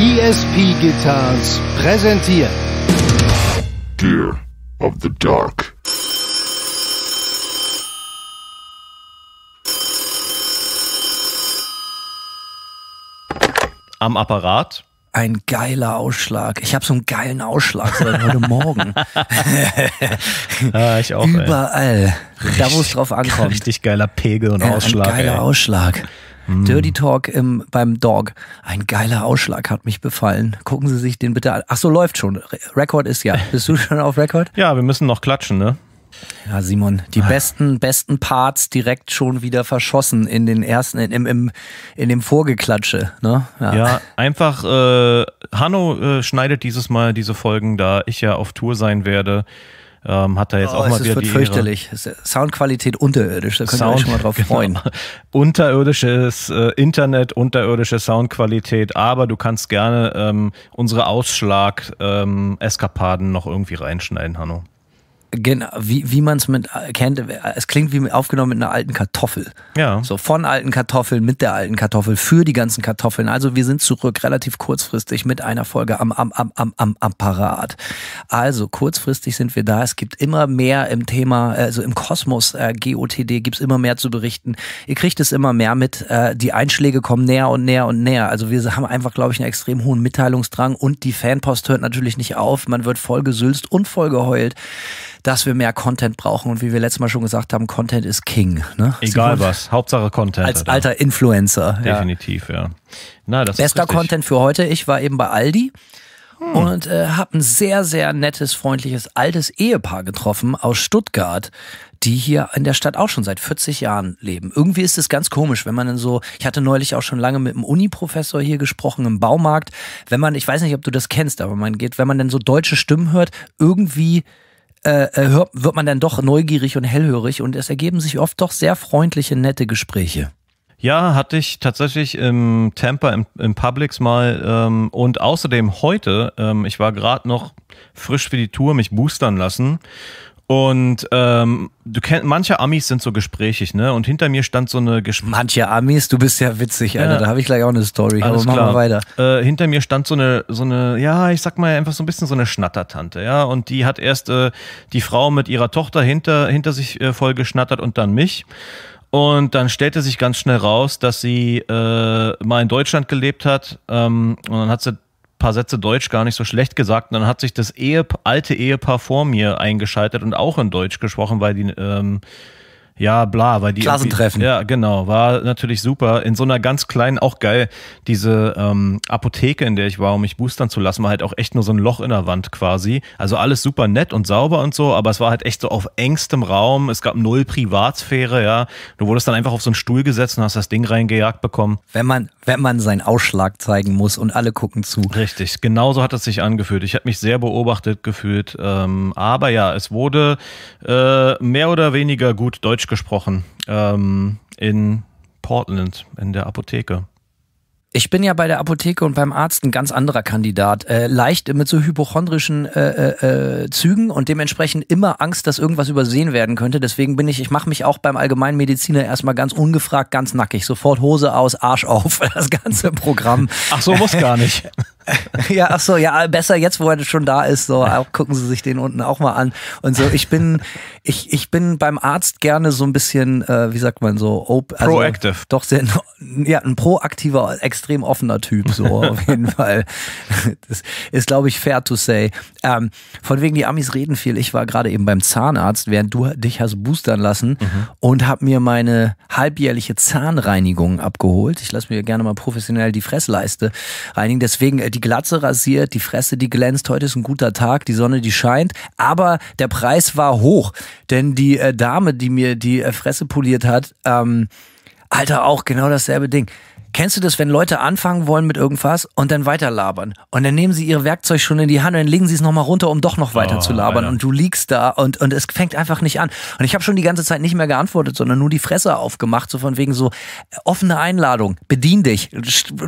ESP Guitars präsentiert. Gear of the Dark. Am Apparat ein geiler Ausschlag. Ich habe so einen geilen Ausschlag seit heute Morgen. ah, ich auch. Überall. Richtig, da, wo es drauf ankommt. Richtig geiler Pegel und ja, Ausschlag. Ein geiler ey. Ausschlag. Mm. Dirty Talk im, beim Dog. Ein geiler Ausschlag hat mich befallen. Gucken Sie sich den bitte an. Ach so, läuft schon. Rekord ist ja. Bist du schon auf Rekord? Ja, wir müssen noch klatschen, ne? Ja, Simon, die ah. besten, besten Parts direkt schon wieder verschossen in den ersten, in, im, in dem Vorgeklatsche. Ne? Ja. ja einfach, äh, Hanno äh, schneidet dieses Mal diese Folgen, da ich ja auf Tour sein werde. Ähm, hat da jetzt oh, auch mal es wieder wird die fürchterlich. Ehre. Soundqualität unterirdisch, da können Sound, wir schon mal drauf genau. freuen. Unterirdisches äh, Internet, unterirdische Soundqualität, aber du kannst gerne ähm, unsere Ausschlag-Eskapaden ähm, noch irgendwie reinschneiden, Hanno. Genau, wie, wie man es mit äh, kennt, es klingt wie aufgenommen mit einer alten Kartoffel. Ja. So von alten Kartoffeln, mit der alten Kartoffel, für die ganzen Kartoffeln. Also wir sind zurück, relativ kurzfristig mit einer Folge am, am, am, am, am Parat. Also kurzfristig sind wir da. Es gibt immer mehr im Thema, also im Kosmos äh, GOTD gibt's immer mehr zu berichten. Ihr kriegt es immer mehr mit. Äh, die Einschläge kommen näher und näher und näher. Also wir haben einfach, glaube ich, einen extrem hohen Mitteilungsdrang und die Fanpost hört natürlich nicht auf. Man wird voll gesülzt und voll geheult dass wir mehr Content brauchen und wie wir letztes Mal schon gesagt haben, Content ist King. Ne? Egal was, Hauptsache Content. Als oder? alter Influencer. Definitiv, ja. ja. Na, das Bester Content für heute, ich war eben bei Aldi. Und äh, habe ein sehr, sehr nettes, freundliches, altes Ehepaar getroffen aus Stuttgart, die hier in der Stadt auch schon seit 40 Jahren leben. Irgendwie ist es ganz komisch, wenn man dann so, ich hatte neulich auch schon lange mit einem Uni-Professor hier gesprochen im Baumarkt, wenn man, ich weiß nicht, ob du das kennst, aber man geht, wenn man dann so deutsche Stimmen hört, irgendwie äh, äh, hört, wird man dann doch neugierig und hellhörig und es ergeben sich oft doch sehr freundliche, nette Gespräche. Ja, hatte ich tatsächlich im Tampa, im, im Publix mal ähm, und außerdem heute, ähm, ich war gerade noch frisch für die Tour mich boostern lassen und ähm, du kennst, manche Amis sind so gesprächig, ne? Und hinter mir stand so eine Gespr Manche Amis, du bist ja witzig, Alter. Ja. Da habe ich gleich auch eine Story. Alles aber klar. machen wir weiter. Äh, hinter mir stand so eine, so eine, ja, ich sag mal einfach so ein bisschen so eine Schnattertante, ja. Und die hat erst äh, die Frau mit ihrer Tochter hinter, hinter sich äh, voll geschnattert und dann mich. Und dann stellte sich ganz schnell raus, dass sie äh, mal in Deutschland gelebt hat. Ähm, und dann hat sie paar Sätze Deutsch gar nicht so schlecht gesagt. Und dann hat sich das Ehe, alte Ehepaar vor mir eingeschaltet und auch in Deutsch gesprochen, weil die ähm, ja, bla, weil die. Klassentreffen. Ja, genau, war natürlich super. In so einer ganz kleinen, auch geil, diese ähm, Apotheke, in der ich war, um mich boostern zu lassen, war halt auch echt nur so ein Loch in der Wand quasi. Also alles super nett und sauber und so, aber es war halt echt so auf engstem Raum. Es gab null Privatsphäre, ja. Du wurdest dann einfach auf so einen Stuhl gesetzt und hast das Ding reingejagt bekommen. Wenn man, wenn man seinen Ausschlag zeigen muss und alle gucken zu. Richtig, genauso hat es sich angefühlt. Ich habe mich sehr beobachtet gefühlt. Ähm, aber ja, es wurde äh, mehr oder weniger gut Deutsch gesprochen ähm, in Portland, in der Apotheke. Ich bin ja bei der Apotheke und beim Arzt ein ganz anderer Kandidat. Äh, leicht mit so hypochondrischen äh, äh, äh, Zügen und dementsprechend immer Angst, dass irgendwas übersehen werden könnte. Deswegen bin ich, ich mache mich auch beim Allgemeinmediziner erstmal ganz ungefragt, ganz nackig. Sofort Hose aus, Arsch auf, das ganze Programm. Ach so, muss gar nicht. ja, ach so, ja, besser jetzt, wo er schon da ist, so, auch, gucken Sie sich den unten auch mal an. Und so, ich bin, ich, ich bin beim Arzt gerne so ein bisschen, äh, wie sagt man so, op also, proactive. Doch sehr, ja, ein proaktiver, extrem offener Typ, so, auf jeden Fall. Das ist, glaube ich, fair to say. Ähm, von wegen, die Amis reden viel. Ich war gerade eben beim Zahnarzt, während du dich hast boostern lassen mhm. und habe mir meine halbjährliche Zahnreinigung abgeholt. Ich lasse mir gerne mal professionell die Fressleiste reinigen. Deswegen, äh, die die Glatze rasiert, die Fresse, die glänzt, heute ist ein guter Tag, die Sonne, die scheint, aber der Preis war hoch, denn die äh, Dame, die mir die äh, Fresse poliert hat, ähm, Alter, auch genau dasselbe Ding. Kennst du das, wenn Leute anfangen wollen mit irgendwas und dann weiter labern? Und dann nehmen sie ihr Werkzeug schon in die Hand und dann legen sie es nochmal runter, um doch noch weiter oh, zu labern. Alter. Und du liegst da und, und es fängt einfach nicht an. Und ich habe schon die ganze Zeit nicht mehr geantwortet, sondern nur die Fresse aufgemacht, so von wegen so äh, offene Einladung, bedien dich,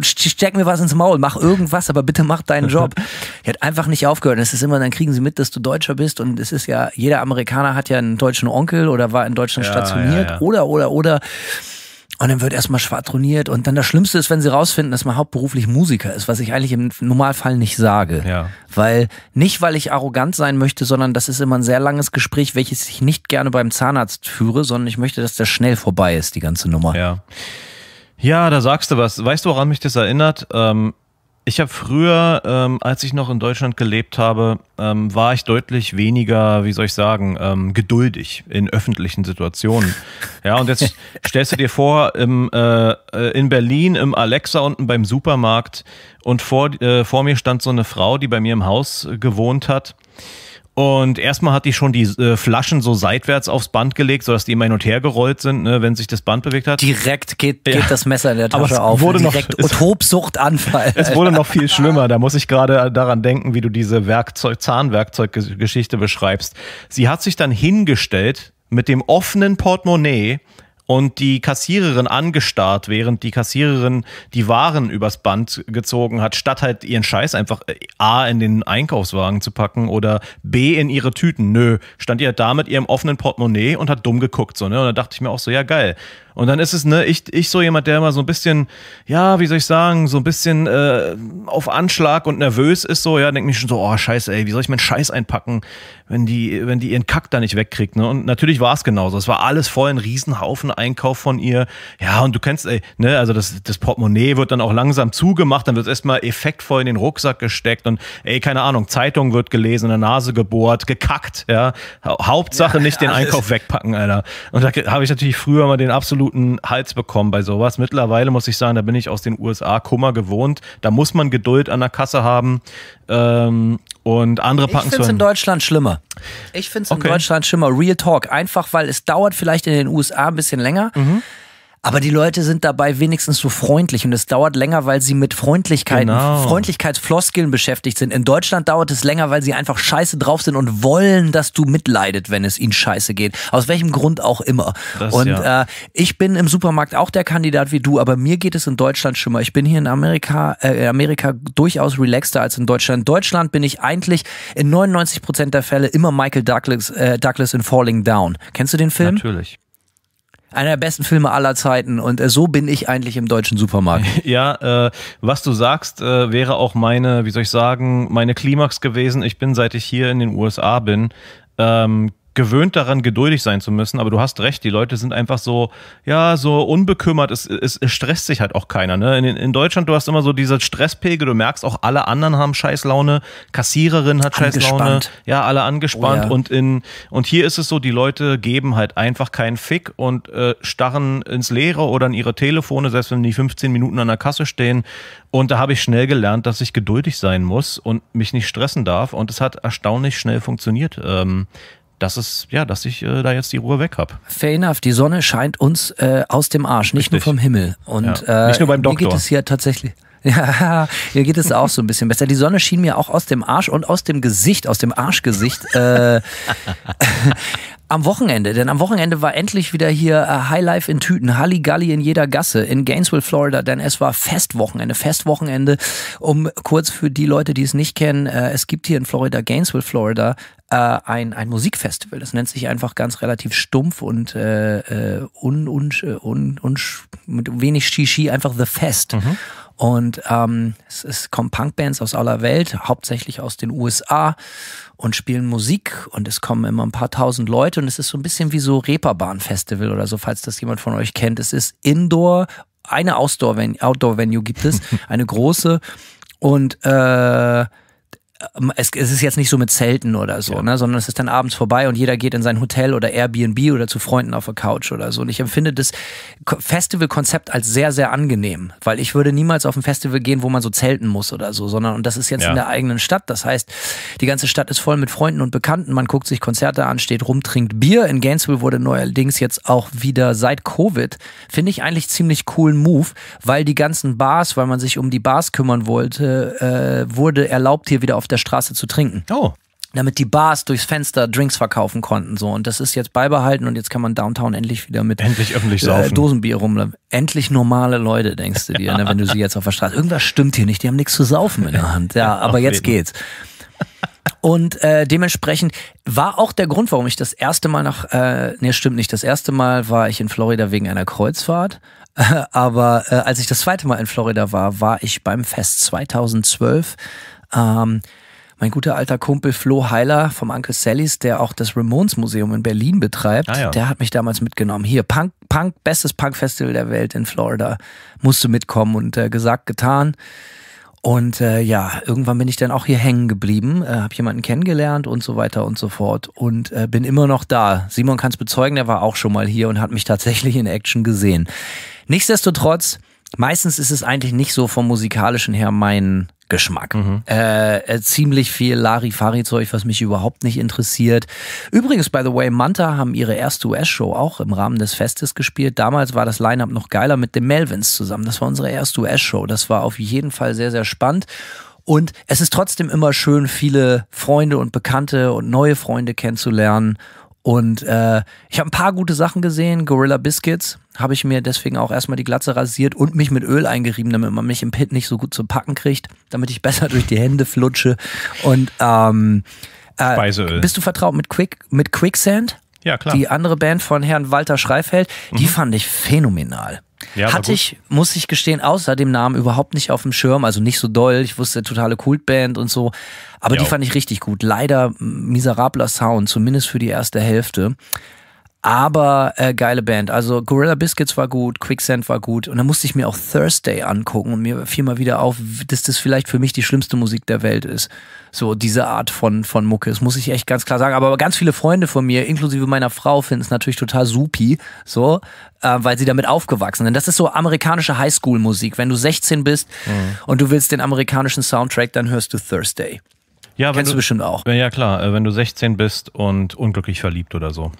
steck mir was ins Maul, mach irgendwas, aber bitte mach deinen Job. ich hat einfach nicht aufgehört. Es ist immer, dann kriegen sie mit, dass du Deutscher bist und es ist ja, jeder Amerikaner hat ja einen deutschen Onkel oder war in Deutschland ja, stationiert ja, ja. oder, oder, oder. Und dann wird erstmal schwadroniert. Und dann das Schlimmste ist, wenn sie rausfinden, dass man hauptberuflich Musiker ist, was ich eigentlich im Normalfall nicht sage. Ja. Weil, nicht weil ich arrogant sein möchte, sondern das ist immer ein sehr langes Gespräch, welches ich nicht gerne beim Zahnarzt führe, sondern ich möchte, dass das schnell vorbei ist, die ganze Nummer. Ja. Ja, da sagst du was. Weißt du, woran mich das erinnert? Ähm, ich habe früher, ähm, als ich noch in Deutschland gelebt habe, ähm, war ich deutlich weniger, wie soll ich sagen, ähm, geduldig in öffentlichen Situationen. Ja, und jetzt stellst du dir vor, im, äh, in Berlin im Alexa unten beim Supermarkt und vor, äh, vor mir stand so eine Frau, die bei mir im Haus gewohnt hat. Und erstmal hat die schon die äh, Flaschen so seitwärts aufs Band gelegt, sodass die immer hin und her gerollt sind, ne, wenn sich das Band bewegt hat. Direkt geht, geht ja. das Messer in der Tasche Aber es auf. Wurde ne, noch, direkt es, Tobsuchtanfall. Es wurde noch viel schlimmer. Da muss ich gerade daran denken, wie du diese Werkzeug, Zahnwerkzeuggeschichte beschreibst. Sie hat sich dann hingestellt mit dem offenen Portemonnaie und die Kassiererin angestarrt, während die Kassiererin die Waren übers Band gezogen hat, statt halt ihren Scheiß einfach äh, A in den Einkaufswagen zu packen oder B in ihre Tüten. Nö, stand ihr halt da mit ihrem offenen Portemonnaie und hat dumm geguckt. So, ne? Und da dachte ich mir auch so, ja geil. Und dann ist es, ne, ich, ich so jemand, der immer so ein bisschen, ja, wie soll ich sagen, so ein bisschen äh, auf Anschlag und nervös ist, so, ja, denke mich schon so, oh, scheiße, ey, wie soll ich meinen Scheiß einpacken, wenn die, wenn die ihren Kack da nicht wegkriegt, ne? Und natürlich war es genauso. Es war alles voll, ein Riesenhaufen Einkauf von ihr. Ja, und du kennst, ey, ne, also das, das Portemonnaie wird dann auch langsam zugemacht, dann wird erstmal effektvoll in den Rucksack gesteckt und ey, keine Ahnung, Zeitung wird gelesen, in der Nase gebohrt, gekackt, ja. Hauptsache ja, nicht den alles. Einkauf wegpacken, Alter. Und da habe ich natürlich früher mal den absoluten Hals bekommen bei sowas. Mittlerweile muss ich sagen, da bin ich aus den USA Kummer gewohnt. Da muss man Geduld an der Kasse haben. Ähm, und andere packen es Ich finde es in Deutschland schlimmer. Ich finde es okay. in Deutschland schlimmer. Real Talk. Einfach, weil es dauert vielleicht in den USA ein bisschen länger. Mhm. Aber die Leute sind dabei wenigstens so freundlich und es dauert länger, weil sie mit Freundlichkeiten, genau. Freundlichkeitsfloskeln beschäftigt sind. In Deutschland dauert es länger, weil sie einfach scheiße drauf sind und wollen, dass du mitleidet, wenn es ihnen scheiße geht. Aus welchem Grund auch immer. Das, und ja. äh, ich bin im Supermarkt auch der Kandidat wie du, aber mir geht es in Deutschland schlimmer. Ich bin hier in Amerika, äh, Amerika durchaus relaxter als in Deutschland. In Deutschland bin ich eigentlich in 99 Prozent der Fälle immer Michael Douglas, äh, Douglas in Falling Down. Kennst du den Film? Natürlich. Einer der besten Filme aller Zeiten und äh, so bin ich eigentlich im deutschen Supermarkt. Ja, äh, was du sagst, äh, wäre auch meine, wie soll ich sagen, meine Klimax gewesen. Ich bin, seit ich hier in den USA bin, ähm, gewöhnt daran, geduldig sein zu müssen, aber du hast recht, die Leute sind einfach so, ja, so unbekümmert, es, es, es stresst sich halt auch keiner. Ne? In, in, Deutschland, du hast immer so diese Stresspegel, du merkst auch, alle anderen haben Scheißlaune, Kassiererin hat angespannt. Scheißlaune, ja, alle angespannt. Oh, ja. Und, in, und hier ist es so, die Leute geben halt einfach keinen Fick und äh, starren ins Leere oder in ihre Telefone, selbst wenn die 15 Minuten an der Kasse stehen. Und da habe ich schnell gelernt, dass ich geduldig sein muss und mich nicht stressen darf. Und es hat erstaunlich schnell funktioniert. Ähm, dass es, ja, dass ich äh, da jetzt die Ruhe weg habe. Fair enough, die Sonne scheint uns äh, aus dem Arsch, nicht Richtig. nur vom Himmel. Und ja. nicht nur äh, beim Doktor. Mir geht es hier tatsächlich. Ja, mir geht es auch so ein bisschen besser. Die Sonne schien mir auch aus dem Arsch und aus dem Gesicht, aus dem Arschgesicht. Äh, Am Wochenende, denn am Wochenende war endlich wieder hier äh, Highlife in Tüten, Halligalli in jeder Gasse in Gainesville, Florida, denn es war Festwochenende. Festwochenende, um kurz für die Leute, die es nicht kennen, äh, es gibt hier in Florida, Gainesville, Florida, äh, ein, ein Musikfestival. Das nennt sich einfach ganz relativ stumpf und äh, un, un, un, un, mit wenig Shishi einfach The Fest. Mhm. Und ähm, es, es kommen Punkbands aus aller Welt, hauptsächlich aus den USA und spielen Musik und es kommen immer ein paar tausend Leute und es ist so ein bisschen wie so Reeperbahn-Festival oder so, falls das jemand von euch kennt. Es ist Indoor, eine Outdoor-Venue Outdoor -Venue gibt es, eine große und äh, ähm, es, es, ist jetzt nicht so mit Zelten oder so, ja. ne, sondern es ist dann abends vorbei und jeder geht in sein Hotel oder Airbnb oder zu Freunden auf der Couch oder so. Und ich empfinde das Festivalkonzept als sehr, sehr angenehm, weil ich würde niemals auf ein Festival gehen, wo man so zelten muss oder so, sondern und das ist jetzt ja. in der eigenen Stadt. Das heißt, die ganze Stadt ist voll mit Freunden und Bekannten. Man guckt sich Konzerte an, steht rum, trinkt Bier. In Gainesville wurde neuerdings jetzt auch wieder seit Covid, finde ich eigentlich ziemlich coolen Move, weil die ganzen Bars, weil man sich um die Bars kümmern wollte, äh, wurde erlaubt, hier wieder auf der Straße zu trinken. Oh. Damit die Bars durchs Fenster Drinks verkaufen konnten. so Und das ist jetzt beibehalten und jetzt kann man Downtown endlich wieder mit endlich öffentlich saufen. Äh, Dosenbier rumlaufen. Endlich normale Leute, denkst du dir, ne, wenn du sie jetzt auf der Straße. Irgendwas stimmt hier nicht, die haben nichts zu saufen in der Hand. Ja, aber jetzt geht's. Und äh, dementsprechend war auch der Grund, warum ich das erste Mal nach, äh, nee, stimmt nicht, das erste Mal war ich in Florida wegen einer Kreuzfahrt. aber äh, als ich das zweite Mal in Florida war, war ich beim Fest 2012. Ähm, mein guter alter Kumpel Flo Heiler vom Uncle Sallys, der auch das Ramones Museum in Berlin betreibt, ah, ja. der hat mich damals mitgenommen. Hier, Punk, Punk, bestes Punk-Festival der Welt in Florida. Musste mitkommen und äh, gesagt, getan. Und äh, ja, irgendwann bin ich dann auch hier hängen geblieben, äh, habe jemanden kennengelernt und so weiter und so fort und äh, bin immer noch da. Simon kann es bezeugen, der war auch schon mal hier und hat mich tatsächlich in Action gesehen. Nichtsdestotrotz, meistens ist es eigentlich nicht so vom musikalischen her mein Geschmack. Mhm. Äh, äh, ziemlich viel Larifari-Zeug, was mich überhaupt nicht interessiert. Übrigens, by the way, Manta haben ihre erste US-Show auch im Rahmen des Festes gespielt. Damals war das Line-Up noch geiler mit den Melvins zusammen. Das war unsere erste US-Show. Das war auf jeden Fall sehr, sehr spannend. Und es ist trotzdem immer schön, viele Freunde und Bekannte und neue Freunde kennenzulernen und äh, ich habe ein paar gute Sachen gesehen. Gorilla Biscuits habe ich mir deswegen auch erstmal die Glatze rasiert und mich mit Öl eingerieben, damit man mich im Pit nicht so gut zu packen kriegt, damit ich besser durch die Hände flutsche. Und ähm, äh, Speiseöl. Bist du vertraut mit Quick mit Quicksand? Ja, klar. Die andere Band von Herrn Walter Schreifeld, die mhm. fand ich phänomenal. Ja, Hatte ich, muss ich gestehen, außer dem Namen überhaupt nicht auf dem Schirm, also nicht so doll. Ich wusste totale Kultband und so, aber ja. die fand ich richtig gut. Leider miserabler Sound, zumindest für die erste Hälfte. Aber äh, geile Band. Also Gorilla Biscuits war gut, Quicksand war gut. Und dann musste ich mir auch Thursday angucken und mir fiel mal wieder auf, dass das vielleicht für mich die schlimmste Musik der Welt ist. So diese Art von, von Mucke. Das muss ich echt ganz klar sagen. Aber ganz viele Freunde von mir, inklusive meiner Frau, finden es natürlich total supi, so, äh, weil sie damit aufgewachsen sind. Das ist so amerikanische Highschool-Musik. Wenn du 16 bist mhm. und du willst den amerikanischen Soundtrack, dann hörst du Thursday. Ja, Kennst du, du bestimmt auch. Ja, klar. Äh, wenn du 16 bist und unglücklich verliebt oder so.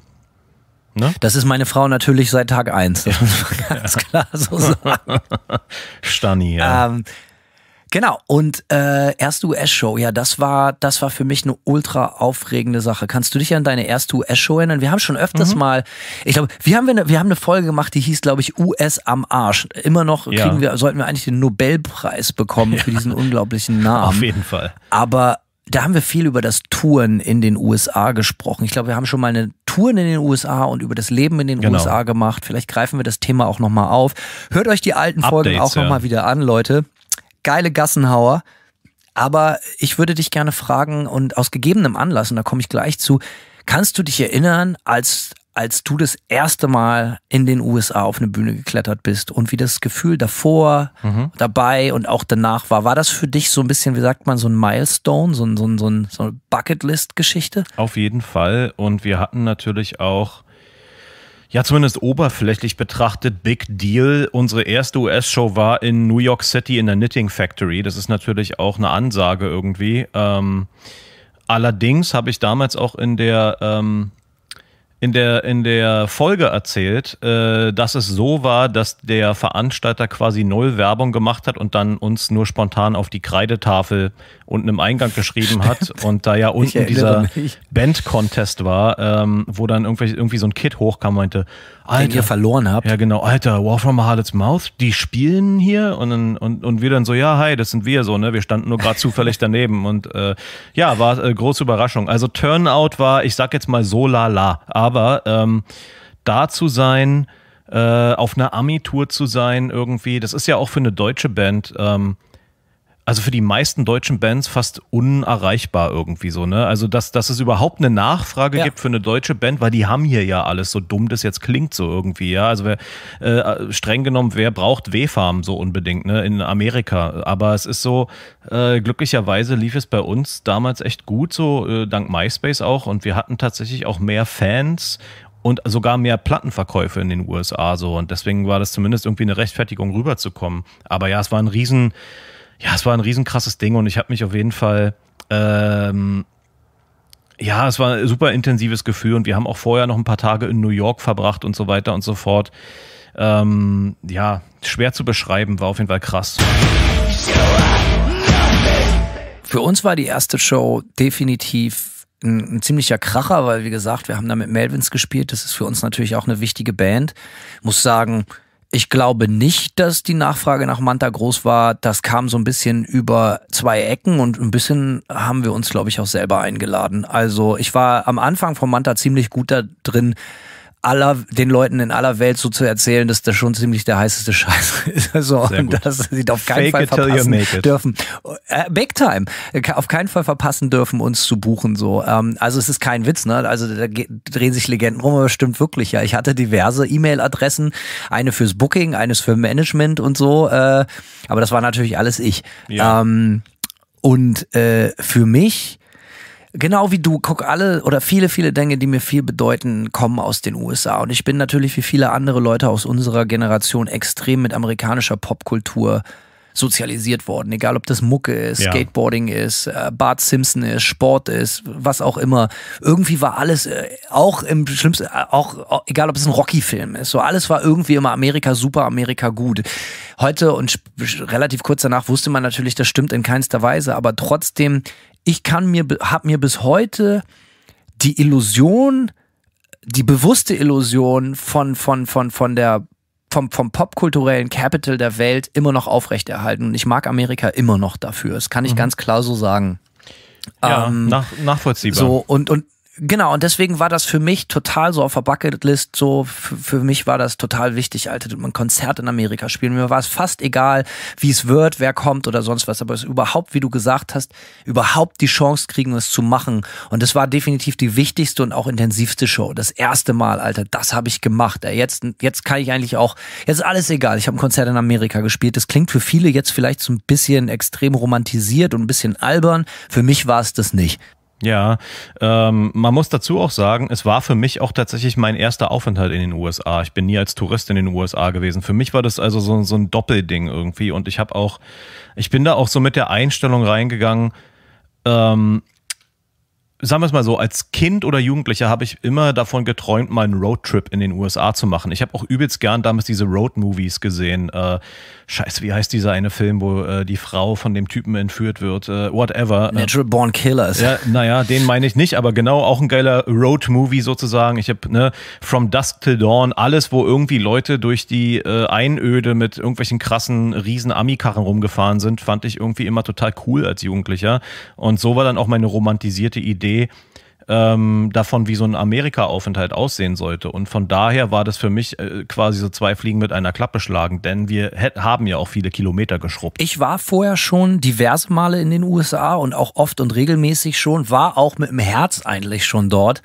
Ne? Das ist meine Frau natürlich seit Tag 1. Das Ja. Ganz klar so sagen. Stani, ja. Ähm, genau, und äh, erst US-Show, ja, das war, das war für mich eine ultra aufregende Sache. Kannst du dich an deine erste US-Show erinnern? Wir haben schon öfters mhm. mal, ich glaube, wir haben wir eine, wir haben eine Folge gemacht, die hieß, glaube ich, US am Arsch. Immer noch kriegen ja. wir, sollten wir eigentlich den Nobelpreis bekommen ja. für diesen unglaublichen Namen. Auf jeden Fall. Aber da haben wir viel über das Touren in den USA gesprochen. Ich glaube, wir haben schon mal eine Touren in den USA und über das Leben in den genau. USA gemacht. Vielleicht greifen wir das Thema auch nochmal auf. Hört euch die alten Updates, Folgen auch nochmal ja. wieder an, Leute. Geile Gassenhauer. Aber ich würde dich gerne fragen und aus gegebenem Anlass, und da komme ich gleich zu, kannst du dich erinnern, als als du das erste Mal in den USA auf eine Bühne geklettert bist und wie das Gefühl davor, mhm. dabei und auch danach war. War das für dich so ein bisschen, wie sagt man, so ein Milestone, so, ein, so, ein, so, ein, so eine Bucketlist-Geschichte? Auf jeden Fall. Und wir hatten natürlich auch, ja, zumindest oberflächlich betrachtet, Big Deal. Unsere erste US-Show war in New York City in der Knitting Factory. Das ist natürlich auch eine Ansage irgendwie. Ähm, allerdings habe ich damals auch in der. Ähm, in der, in der Folge erzählt, äh, dass es so war, dass der Veranstalter quasi null Werbung gemacht hat und dann uns nur spontan auf die Kreidetafel unten im Eingang geschrieben hat und da ja unten dieser Band-Contest war, ähm, wo dann irgendwie, irgendwie so ein Kid hochkam meinte, Alter, den ihr verloren habt. Ja, genau, Alter, War from a Harlot's Mouth, die spielen hier und, dann, und, und wir dann so, ja, hi, das sind wir so, ne? Wir standen nur gerade zufällig daneben und äh, ja, war äh, große Überraschung. Also Turnout war, ich sag jetzt mal so la la, aber ähm, da zu sein, äh, auf einer Ami-Tour zu sein, irgendwie, das ist ja auch für eine deutsche Band. Ähm, also für die meisten deutschen Bands fast unerreichbar irgendwie so, ne? Also, dass, dass es überhaupt eine Nachfrage ja. gibt für eine deutsche Band, weil die haben hier ja alles, so dumm das jetzt klingt, so irgendwie, ja. Also, wer, äh, streng genommen, wer braucht W-Farm so unbedingt, ne? In Amerika. Aber es ist so, äh, glücklicherweise lief es bei uns damals echt gut, so äh, dank MySpace auch. Und wir hatten tatsächlich auch mehr Fans und sogar mehr Plattenverkäufe in den USA so. Und deswegen war das zumindest irgendwie eine Rechtfertigung rüberzukommen. Aber ja, es war ein riesen ja, es war ein riesenkrasses Ding und ich habe mich auf jeden Fall, ähm, ja, es war ein super intensives Gefühl und wir haben auch vorher noch ein paar Tage in New York verbracht und so weiter und so fort. Ähm, ja, schwer zu beschreiben, war auf jeden Fall krass. Für uns war die erste Show definitiv ein, ein, ziemlicher Kracher, weil wie gesagt, wir haben da mit Melvins gespielt. Das ist für uns natürlich auch eine wichtige Band. Muss sagen, ich glaube nicht, dass die Nachfrage nach Manta groß war. Das kam so ein bisschen über zwei Ecken und ein bisschen haben wir uns, glaube ich, auch selber eingeladen. Also ich war am Anfang von Manta ziemlich gut da drin, aller, den Leuten in aller Welt so zu erzählen, dass das schon ziemlich der heißeste Scheiß ist. Also, und das sie auf keinen Fake Fall verpassen dürfen. Äh, Big Time. Äh, auf keinen Fall verpassen dürfen, uns zu buchen. So. Ähm, also es ist kein Witz, ne? Also da drehen sich Legenden rum, aber stimmt wirklich, ja. Ich hatte diverse E-Mail-Adressen, eine fürs Booking, eines für Management und so, äh, aber das war natürlich alles ich. Ja. Ähm, und äh, für mich Genau wie du, guck, alle oder viele, viele Dinge, die mir viel bedeuten, kommen aus den USA. Und ich bin natürlich wie viele andere Leute aus unserer Generation extrem mit amerikanischer Popkultur sozialisiert worden. Egal, ob das Mucke ist, ja. Skateboarding ist, äh, Bart Simpson ist, Sport ist, was auch immer. Irgendwie war alles, äh, auch im schlimmsten, äh, auch, egal, ob es ein Rocky-Film ist, so alles war irgendwie immer Amerika super, Amerika gut. Heute und relativ kurz danach wusste man natürlich, das stimmt in keinster Weise, aber trotzdem ich kann mir, habe mir bis heute die Illusion, die bewusste Illusion von, von, von, von der vom, vom popkulturellen Capital der Welt immer noch aufrechterhalten. Und ich mag Amerika immer noch dafür. Das kann ich mhm. ganz klar so sagen. Ja, ähm, nach, nachvollziehbar. So, und, und Genau, und deswegen war das für mich total so auf der Bucketlist, so für mich war das total wichtig, Alter, ein Konzert in Amerika spielen. Mir war es fast egal, wie es wird, wer kommt oder sonst was, aber es überhaupt, wie du gesagt hast, überhaupt die Chance kriegen, es zu machen. Und es war definitiv die wichtigste und auch intensivste Show. Das erste Mal, Alter, das habe ich gemacht. Jetzt, jetzt kann ich eigentlich auch, jetzt ist alles egal. Ich habe ein Konzert in Amerika gespielt. Das klingt für viele jetzt vielleicht so ein bisschen extrem romantisiert und ein bisschen albern. Für mich war es das nicht. Ja, ähm, man muss dazu auch sagen, es war für mich auch tatsächlich mein erster Aufenthalt in den USA. Ich bin nie als Tourist in den USA gewesen. Für mich war das also so, so ein Doppelding irgendwie und ich habe auch, ich bin da auch so mit der Einstellung reingegangen, ähm, sagen wir es mal so, als Kind oder Jugendlicher habe ich immer davon geträumt, mal einen Roadtrip in den USA zu machen. Ich habe auch übelst gern damals diese Road-Movies gesehen. Äh, Scheiße, wie heißt dieser eine Film, wo äh, die Frau von dem Typen entführt wird? Äh, whatever. Äh. Natural Born Killers. Ja, naja, den meine ich nicht, aber genau auch ein geiler Road-Movie sozusagen. Ich habe ne, From Dusk Till Dawn, alles, wo irgendwie Leute durch die äh, Einöde mit irgendwelchen krassen riesen Ami-Karren rumgefahren sind, fand ich irgendwie immer total cool als Jugendlicher. Und so war dann auch meine romantisierte Idee Idee ähm, davon, wie so ein Amerika-Aufenthalt aussehen sollte. Und von daher war das für mich äh, quasi so zwei Fliegen mit einer Klappe schlagen, denn wir haben ja auch viele Kilometer geschrubbt. Ich war vorher schon diverse Male in den USA und auch oft und regelmäßig schon, war auch mit dem Herz eigentlich schon dort.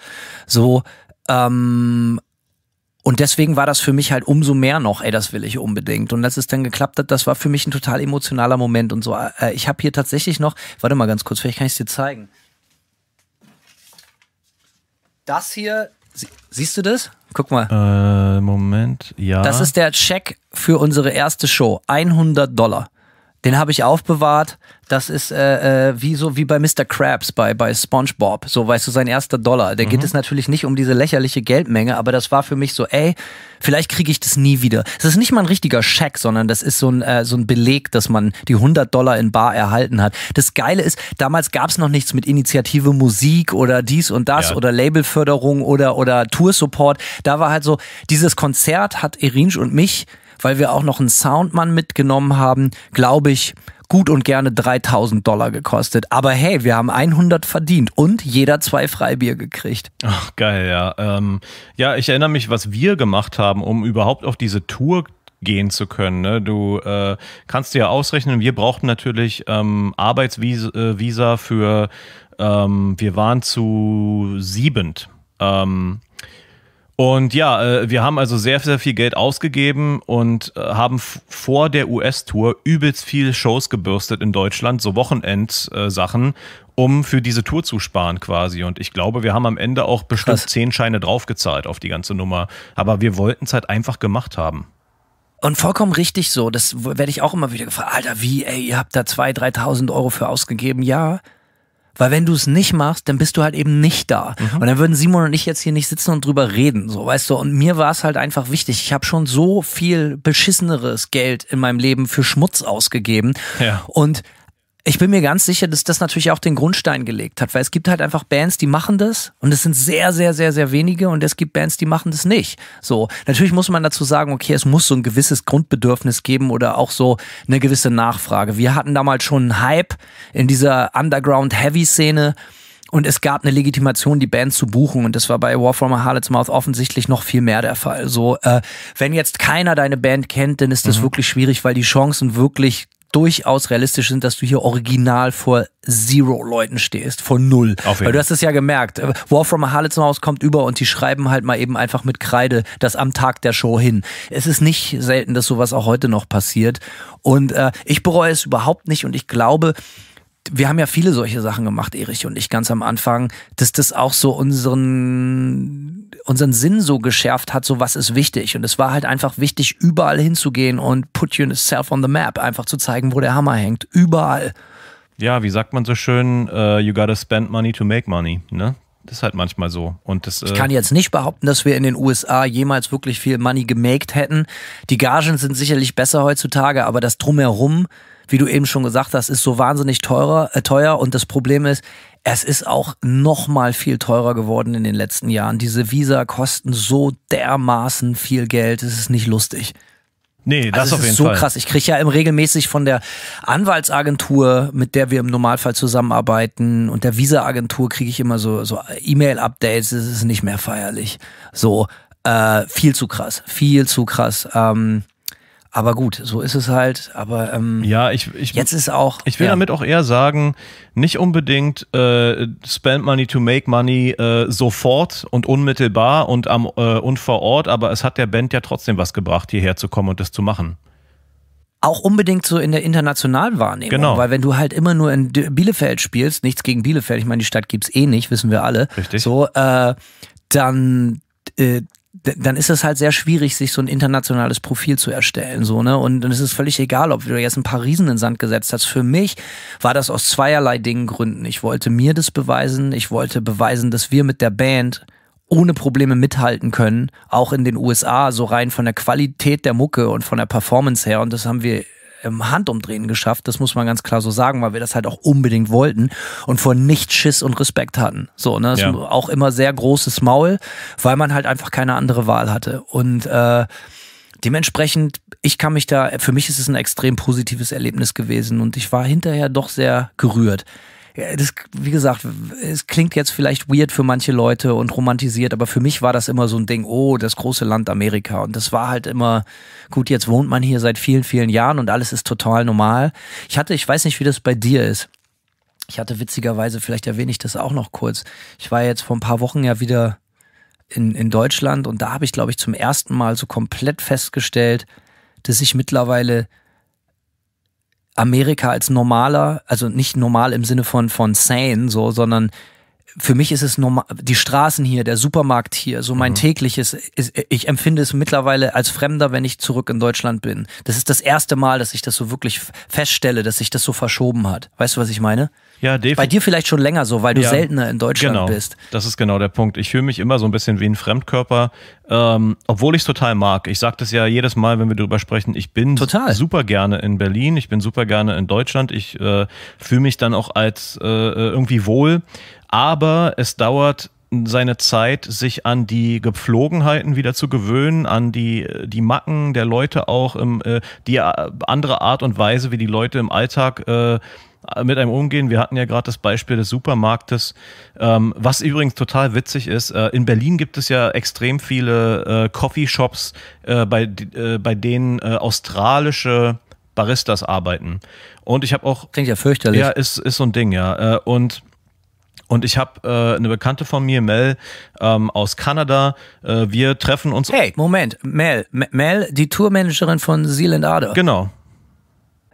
So, ähm, und deswegen war das für mich halt umso mehr noch, ey, das will ich unbedingt. Und als es dann geklappt hat, das war für mich ein total emotionaler Moment und so. Äh, ich habe hier tatsächlich noch, warte mal ganz kurz, vielleicht kann ich es dir zeigen. Das hier, siehst du das? Guck mal. Äh, Moment, ja. Das ist der Check für unsere erste Show. 100 Dollar. Den habe ich aufbewahrt. Das ist äh, äh, wie so wie bei Mr. Krabs, bei, bei SpongeBob. So, weißt du, sein erster Dollar. Da mhm. geht es natürlich nicht um diese lächerliche Geldmenge, aber das war für mich so, ey, vielleicht kriege ich das nie wieder. Das ist nicht mal ein richtiger Scheck, sondern das ist so ein, äh, so ein Beleg, dass man die 100 Dollar in Bar erhalten hat. Das Geile ist, damals gab es noch nichts mit Initiative Musik oder dies und das ja. oder Labelförderung oder, oder Tour-Support. Da war halt so, dieses Konzert hat Erinsch und mich weil wir auch noch einen Soundmann mitgenommen haben, glaube ich, gut und gerne 3000 Dollar gekostet. Aber hey, wir haben 100 verdient und jeder zwei Freibier gekriegt. Ach, geil, ja. Ähm, ja, ich erinnere mich, was wir gemacht haben, um überhaupt auf diese Tour gehen zu können. Ne? Du äh, kannst dir ja ausrechnen, wir brauchten natürlich ähm, Arbeitsvisa äh, für, ähm, wir waren zu siebend. Ähm, und ja, äh, wir haben also sehr, sehr viel Geld ausgegeben und äh, haben vor der US-Tour übelst viel Shows gebürstet in Deutschland, so Wochenendsachen, äh, um für diese Tour zu sparen quasi. Und ich glaube, wir haben am Ende auch bestimmt Krass. zehn Scheine draufgezahlt auf die ganze Nummer. Aber wir wollten es halt einfach gemacht haben. Und vollkommen richtig so. Das werde ich auch immer wieder gefragt. Alter, wie, ey, ihr habt da 2.000, 3.000 Euro für ausgegeben. Ja, weil wenn du es nicht machst, dann bist du halt eben nicht da. Mhm. Und dann würden Simon und ich jetzt hier nicht sitzen und drüber reden, so weißt du. Und mir war es halt einfach wichtig. Ich habe schon so viel beschisseneres Geld in meinem Leben für Schmutz ausgegeben. Ja. Und ich bin mir ganz sicher, dass das natürlich auch den Grundstein gelegt hat, weil es gibt halt einfach Bands, die machen das und es sind sehr, sehr, sehr, sehr wenige und es gibt Bands, die machen das nicht. So, natürlich muss man dazu sagen, okay, es muss so ein gewisses Grundbedürfnis geben oder auch so eine gewisse Nachfrage. Wir hatten damals schon einen Hype in dieser Underground-Heavy-Szene. Und es gab eine Legitimation, die Band zu buchen. Und das war bei War from a Harlot's Mouth offensichtlich noch viel mehr der Fall. So, äh, wenn jetzt keiner deine Band kennt, dann ist das mhm. wirklich schwierig, weil die Chancen wirklich durchaus realistisch sind, dass du hier original vor Zero Leuten stehst, vor Null. Auf jeden. Weil du hast es ja gemerkt, äh, War from a Harlot's Haus kommt über und die schreiben halt mal eben einfach mit Kreide das am Tag der Show hin. Es ist nicht selten, dass sowas auch heute noch passiert. Und äh, ich bereue es überhaupt nicht und ich glaube, wir haben ja viele solche Sachen gemacht, Erich und ich, ganz am Anfang, dass das auch so unseren, unseren Sinn so geschärft hat, so was ist wichtig. Und es war halt einfach wichtig, überall hinzugehen und put yourself on the map, einfach zu zeigen, wo der Hammer hängt. Überall. Ja, wie sagt man so schön, uh, you gotta spend money to make money, ne? Das ist halt manchmal so. Und das, ich äh, kann jetzt nicht behaupten, dass wir in den USA jemals wirklich viel Money gemaked hätten. Die Gagen sind sicherlich besser heutzutage, aber das Drumherum, wie du eben schon gesagt hast, ist so wahnsinnig teurer, äh, teuer und das Problem ist, es ist auch noch mal viel teurer geworden in den letzten Jahren. Diese Visa kosten so dermaßen viel Geld, es ist nicht lustig. Nee, das also auf jeden ist so Fall. krass. Ich kriege ja im regelmäßig von der Anwaltsagentur, mit der wir im Normalfall zusammenarbeiten, und der Visa-Agentur kriege ich immer so, so E-Mail-Updates. Es ist nicht mehr feierlich. So äh, viel zu krass, viel zu krass. Ähm, aber gut, so ist es halt. Aber ähm, ja, ich, ich, jetzt ist auch. Ich will ja. damit auch eher sagen, nicht unbedingt äh, spend money to make money äh, sofort und unmittelbar und am äh, und vor Ort, aber es hat der Band ja trotzdem was gebracht, hierher zu kommen und das zu machen auch unbedingt so in der internationalen Wahrnehmung. Genau. Weil wenn du halt immer nur in Bielefeld spielst, nichts gegen Bielefeld, ich meine, die Stadt gibt es eh nicht, wissen wir alle. Richtig. So, äh, dann äh, dann ist es halt sehr schwierig, sich so ein internationales Profil zu erstellen. So, ne? Und, dann ist es völlig egal, ob du jetzt ein paar Riesen in den Sand gesetzt hast. Für mich war das aus zweierlei Dingen Gründen. Ich wollte mir das beweisen, ich wollte beweisen, dass wir mit der Band ohne Probleme mithalten können, auch in den USA, so rein von der Qualität der Mucke und von der Performance her. Und das haben wir ähm, Handumdrehen geschafft. Das muss man ganz klar so sagen, weil wir das halt auch unbedingt wollten und vor nichts Schiss und Respekt hatten. So, ne? Ja. Auch immer sehr großes Maul, weil man halt einfach keine andere Wahl hatte. Und äh, dementsprechend, ich kann mich da, für mich ist es ein extrem positives Erlebnis gewesen und ich war hinterher doch sehr gerührt das, wie gesagt, es klingt jetzt vielleicht weird für manche Leute und romantisiert, aber für mich war das immer so ein Ding, oh, das große Land Amerika. Und das war halt immer, gut, jetzt wohnt man hier seit vielen, vielen Jahren und alles ist total normal. Ich hatte, ich weiß nicht, wie das bei dir ist. Ich hatte witzigerweise, vielleicht erwähne ich das auch noch kurz. Ich war jetzt vor ein paar Wochen ja wieder in, in Deutschland und da habe ich, glaube ich, zum ersten Mal so komplett festgestellt, dass ich mittlerweile Amerika als normaler, also nicht normal im Sinne von, von sane, so, sondern für mich ist es normal, die Straßen hier, der Supermarkt hier, so mein mhm. tägliches, ist, ich empfinde es mittlerweile als Fremder, wenn ich zurück in Deutschland bin. Das ist das erste Mal, dass ich das so wirklich feststelle, dass sich das so verschoben hat. Weißt du, was ich meine? Ja, definitiv. Bei dir vielleicht schon länger so, weil du ja, seltener in Deutschland genau. bist. Das ist genau der Punkt. Ich fühle mich immer so ein bisschen wie ein Fremdkörper, ähm, obwohl ich es total mag. Ich sage das ja jedes Mal, wenn wir darüber sprechen. Ich bin total. super gerne in Berlin, ich bin super gerne in Deutschland. Ich äh, fühle mich dann auch als äh, äh irgendwie wohl aber es dauert seine Zeit, sich an die Gepflogenheiten wieder zu gewöhnen, an die, äh, die Macken der Leute auch, im, äh, die äh, andere Art und Weise, wie die Leute im Alltag äh, mit einem umgehen. Wir hatten ja gerade das Beispiel des Supermarktes, ähm, was übrigens total witzig ist. Äh, in Berlin gibt es ja extrem viele äh, Coffeeshops, äh, bei, äh, bei denen äh, australische Baristas arbeiten. Und ich habe auch. Klingt ja fürchterlich. Ja, ist, ist so ein Ding, ja. Äh, und und ich habe äh, eine Bekannte von mir, Mel, ähm, aus Kanada. Äh, wir treffen uns. Hey, Moment, Mel, Mel, die Tourmanagerin von Zealand Ader. Genau.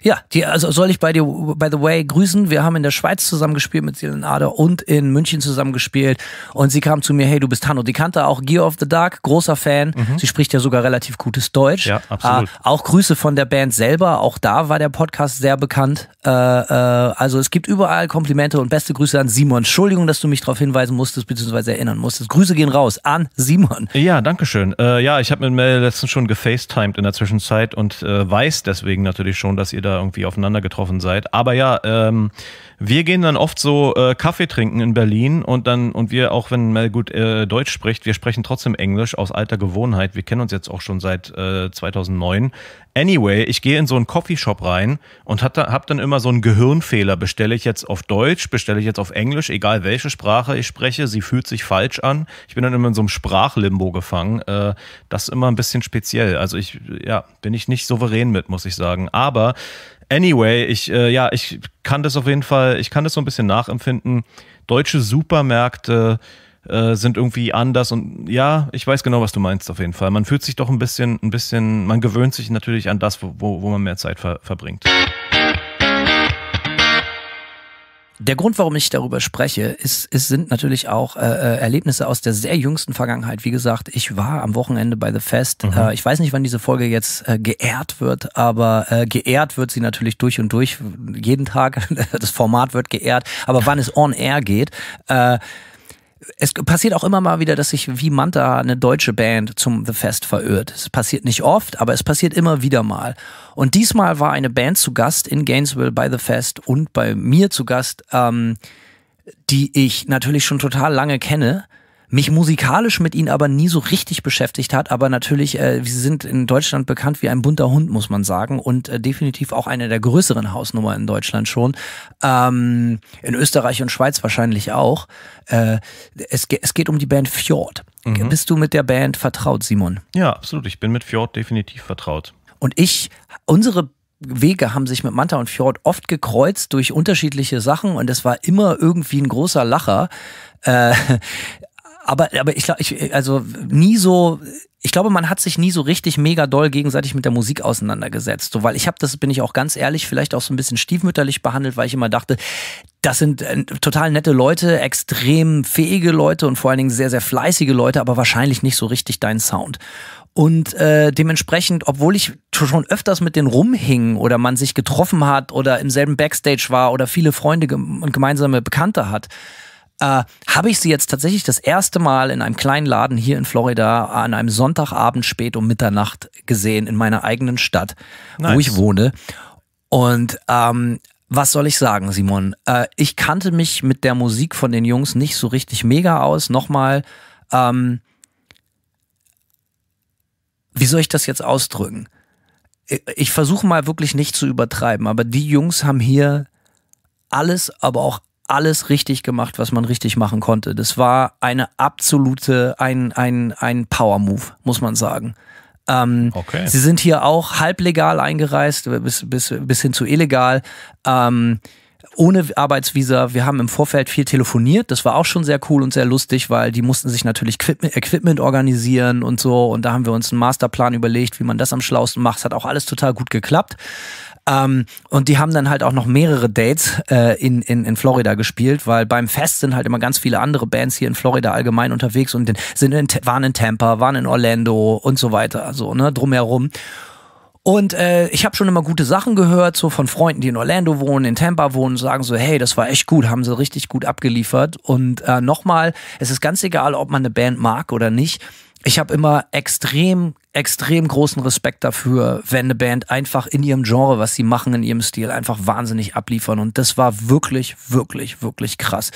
Ja, die, also soll ich bei dir, by the way, grüßen. Wir haben in der Schweiz zusammen gespielt mit Silent Ader und in München zusammen gespielt. Und sie kam zu mir, hey, du bist Hanno. Die kannte auch Gear of the Dark, großer Fan. Mhm. Sie spricht ja sogar relativ gutes Deutsch. Ja, absolut. Äh, auch Grüße von der Band selber. Auch da war der Podcast sehr bekannt. Äh, äh, also es gibt überall Komplimente und beste Grüße an Simon. Entschuldigung, dass du mich darauf hinweisen musstest, beziehungsweise erinnern musstest. Grüße gehen raus an Simon. Ja, danke schön. Äh, ja, ich habe mit Mel letztens schon gefacetimed in der Zwischenzeit und äh, weiß deswegen natürlich schon, dass ihr da da irgendwie aufeinander getroffen seid. Aber ja, ähm, wir gehen dann oft so äh, Kaffee trinken in Berlin und dann, und wir, auch wenn Mel gut äh, Deutsch spricht, wir sprechen trotzdem Englisch aus alter Gewohnheit. Wir kennen uns jetzt auch schon seit äh, 2009. Anyway, ich gehe in so einen Coffeeshop rein und habe dann immer so einen Gehirnfehler. Bestelle ich jetzt auf Deutsch, bestelle ich jetzt auf Englisch, egal welche Sprache ich spreche, sie fühlt sich falsch an. Ich bin dann immer in so einem Sprachlimbo gefangen. Äh, das ist immer ein bisschen speziell. Also ich, ja, bin ich nicht souverän mit, muss ich sagen. Aber anyway, ich, äh, ja, ich kann das auf jeden Fall, ich kann das so ein bisschen nachempfinden. Deutsche Supermärkte äh, sind irgendwie anders und ja, ich weiß genau, was du meinst auf jeden Fall. Man fühlt sich doch ein bisschen, ein bisschen, man gewöhnt sich natürlich an das, wo, wo, wo man mehr Zeit ver verbringt. Der Grund, warum ich darüber spreche, ist, ist sind natürlich auch äh, äh, Erlebnisse aus der sehr jüngsten Vergangenheit. Wie gesagt, ich war am Wochenende bei The Fest. Mhm. Äh, ich weiß nicht, wann diese Folge jetzt äh, geehrt wird, aber äh, geehrt wird sie natürlich durch und durch jeden Tag. das Format wird geehrt, aber wann es on air geht. Äh, es passiert auch immer mal wieder, dass sich wie Manta eine deutsche Band zum The Fest verirrt. Es passiert nicht oft, aber es passiert immer wieder mal. Und diesmal war eine Band zu Gast in Gainesville bei The Fest und bei mir zu Gast, ähm, die ich natürlich schon total lange kenne mich musikalisch mit ihnen aber nie so richtig beschäftigt hat. Aber natürlich, äh, sie sind in Deutschland bekannt wie ein bunter Hund, muss man sagen. Und äh, definitiv auch eine der größeren Hausnummern in Deutschland schon. Ähm, in Österreich und Schweiz wahrscheinlich auch. Äh, es, ge es geht um die Band Fjord. Mhm. Bist du mit der Band vertraut, Simon? Ja, absolut. Ich bin mit Fjord definitiv vertraut. Und ich, unsere Wege haben sich mit Manta und Fjord oft gekreuzt durch unterschiedliche Sachen und es war immer irgendwie ein großer Lacher. Äh, aber, aber ich glaube, ich, also nie so, ich glaube, man hat sich nie so richtig mega doll gegenseitig mit der Musik auseinandergesetzt. So, weil ich habe das, bin ich auch ganz ehrlich, vielleicht auch so ein bisschen stiefmütterlich behandelt, weil ich immer dachte, das sind äh, total nette Leute, extrem fähige Leute und vor allen Dingen sehr, sehr fleißige Leute, aber wahrscheinlich nicht so richtig dein Sound. Und äh, dementsprechend, obwohl ich schon öfters mit denen rumhing oder man sich getroffen hat oder im selben Backstage war oder viele Freunde und gemeinsame Bekannte hat, äh, habe ich sie jetzt tatsächlich das erste Mal in einem kleinen Laden hier in Florida an einem Sonntagabend spät um Mitternacht gesehen in meiner eigenen Stadt, nice. wo ich wohne. Und ähm, was soll ich sagen, Simon? Äh, ich kannte mich mit der Musik von den Jungs nicht so richtig mega aus. Nochmal, ähm, wie soll ich das jetzt ausdrücken? Ich, versuche mal wirklich nicht zu übertreiben, aber die Jungs haben hier alles, aber auch alles richtig gemacht, was man richtig machen konnte. Das war eine absolute, ein, ein, ein Power-Move, muss man sagen. Ähm, okay. Sie sind hier auch halblegal eingereist, bis, bis, bis hin zu illegal. Ähm, ohne Arbeitsvisa. Wir haben im Vorfeld viel telefoniert. Das war auch schon sehr cool und sehr lustig, weil die mussten sich natürlich Equipment organisieren und so. Und da haben wir uns einen Masterplan überlegt, wie man das am schlausten macht. Es hat auch alles total gut geklappt. Ähm, und die haben dann halt auch noch mehrere Dates äh, in, in, in Florida gespielt, weil beim Fest sind halt immer ganz viele andere Bands hier in Florida allgemein unterwegs und sind in, waren in Tampa, waren in Orlando und so weiter, so, ne, drumherum. Und äh, ich habe schon immer gute Sachen gehört, so von Freunden, die in Orlando wohnen, in Tampa wohnen, sagen so, hey, das war echt gut, haben sie richtig gut abgeliefert. Und äh, nochmal, es ist ganz egal, ob man eine Band mag oder nicht. Ich habe immer extrem extrem großen Respekt dafür, wenn eine Band einfach in ihrem Genre, was sie machen, in ihrem Stil, einfach wahnsinnig abliefern. Und das war wirklich, wirklich, wirklich krass.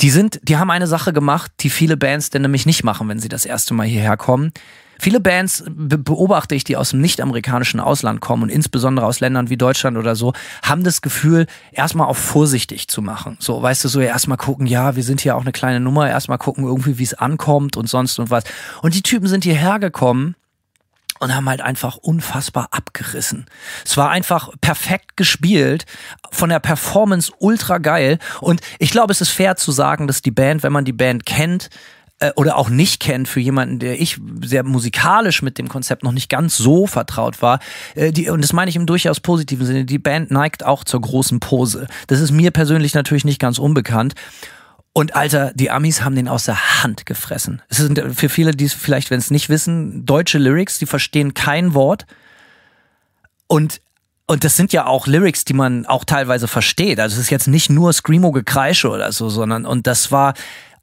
Die sind, die haben eine Sache gemacht, die viele Bands denn nämlich nicht machen, wenn sie das erste Mal hierher kommen. Viele Bands be beobachte ich, die aus dem nicht-amerikanischen Ausland kommen und insbesondere aus Ländern wie Deutschland oder so, haben das Gefühl, erstmal auch vorsichtig zu machen. So, weißt du, so ja, erstmal gucken, ja, wir sind hier auch eine kleine Nummer, erstmal gucken irgendwie, wie es ankommt und sonst und was. Und die Typen sind hierher gekommen und haben halt einfach unfassbar abgerissen. Es war einfach perfekt gespielt, von der Performance ultra geil und ich glaube, es ist fair zu sagen, dass die Band, wenn man die Band kennt, äh, oder auch nicht kennt, für jemanden, der ich sehr musikalisch mit dem Konzept noch nicht ganz so vertraut war, äh, die, und das meine ich im durchaus positiven Sinne, die Band neigt auch zur großen Pose. Das ist mir persönlich natürlich nicht ganz unbekannt. Und Alter, die Amis haben den aus der Hand gefressen. Es sind äh, für viele, die es vielleicht, wenn es nicht wissen, deutsche Lyrics, die verstehen kein Wort. Und und das sind ja auch Lyrics, die man auch teilweise versteht. Also es ist jetzt nicht nur Screamo-Gekreische oder so, sondern und das war,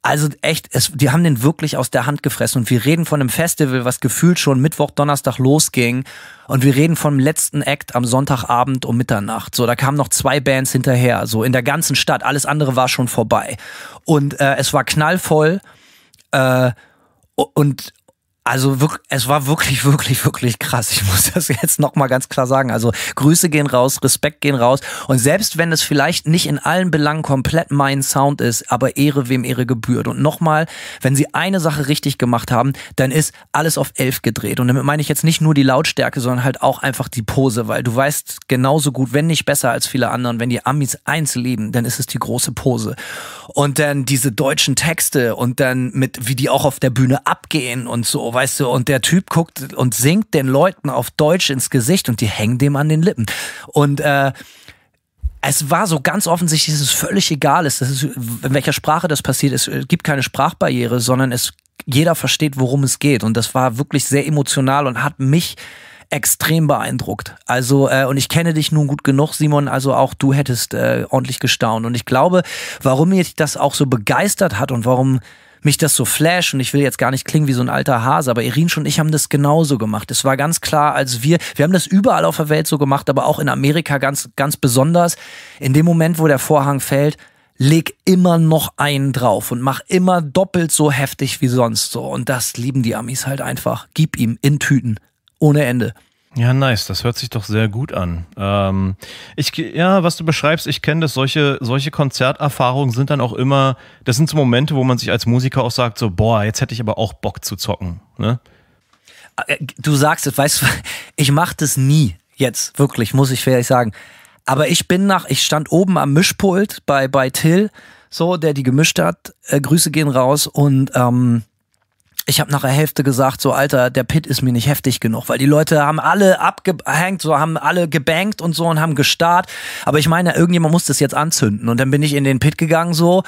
also echt, es, die haben den wirklich aus der Hand gefressen. Und wir reden von einem Festival, was gefühlt schon Mittwoch, Donnerstag losging. Und wir reden vom letzten Act am Sonntagabend um Mitternacht. So, da kamen noch zwei Bands hinterher, so in der ganzen Stadt. Alles andere war schon vorbei. Und äh, es war knallvoll. Äh, und also es war wirklich, wirklich, wirklich krass. Ich muss das jetzt nochmal ganz klar sagen. Also Grüße gehen raus, Respekt gehen raus. Und selbst wenn es vielleicht nicht in allen Belangen komplett mein Sound ist, aber Ehre, wem Ehre gebührt. Und nochmal, wenn sie eine Sache richtig gemacht haben, dann ist alles auf elf gedreht. Und damit meine ich jetzt nicht nur die Lautstärke, sondern halt auch einfach die Pose, weil du weißt genauso gut, wenn nicht besser als viele anderen, wenn die Amis eins lieben, dann ist es die große Pose. Und dann diese deutschen Texte und dann mit, wie die auch auf der Bühne abgehen und so weißt du, und der Typ guckt und singt den Leuten auf Deutsch ins Gesicht und die hängen dem an den Lippen. Und äh, es war so ganz offensichtlich, dass es völlig egal ist, dass es, in welcher Sprache das passiert. Es gibt keine Sprachbarriere, sondern es jeder versteht, worum es geht. Und das war wirklich sehr emotional und hat mich extrem beeindruckt. Also, äh, und ich kenne dich nun gut genug, Simon, also auch du hättest äh, ordentlich gestaunt. Und ich glaube, warum mich das auch so begeistert hat und warum mich das so flasht und ich will jetzt gar nicht klingen wie so ein alter Hase, aber Irin und ich haben das genauso gemacht. Es war ganz klar, als wir, wir haben das überall auf der Welt so gemacht, aber auch in Amerika ganz, ganz besonders. In dem Moment, wo der Vorhang fällt, leg immer noch einen drauf und mach immer doppelt so heftig wie sonst so. Und das lieben die Amis halt einfach. Gib ihm in Tüten. Ohne Ende. Ja, nice. Das hört sich doch sehr gut an. Ähm, ich, ja, was du beschreibst, ich kenne das. Solche, solche Konzerterfahrungen sind dann auch immer, das sind so Momente, wo man sich als Musiker auch sagt, so, boah, jetzt hätte ich aber auch Bock zu zocken. Ne? Ah, äh, du sagst es, weißt du, ich mache das nie jetzt, wirklich, muss ich vielleicht sagen. Aber ich bin nach, ich stand oben am Mischpult bei, bei Till, so, der die gemischt hat. Äh, Grüße gehen raus und, ähm, ich habe nach der Hälfte gesagt, so Alter, der Pit ist mir nicht heftig genug, weil die Leute haben alle abgehängt, so haben alle gebankt und so und haben gestarrt. Aber ich meine, irgendjemand muss das jetzt anzünden. Und dann bin ich in den Pit gegangen so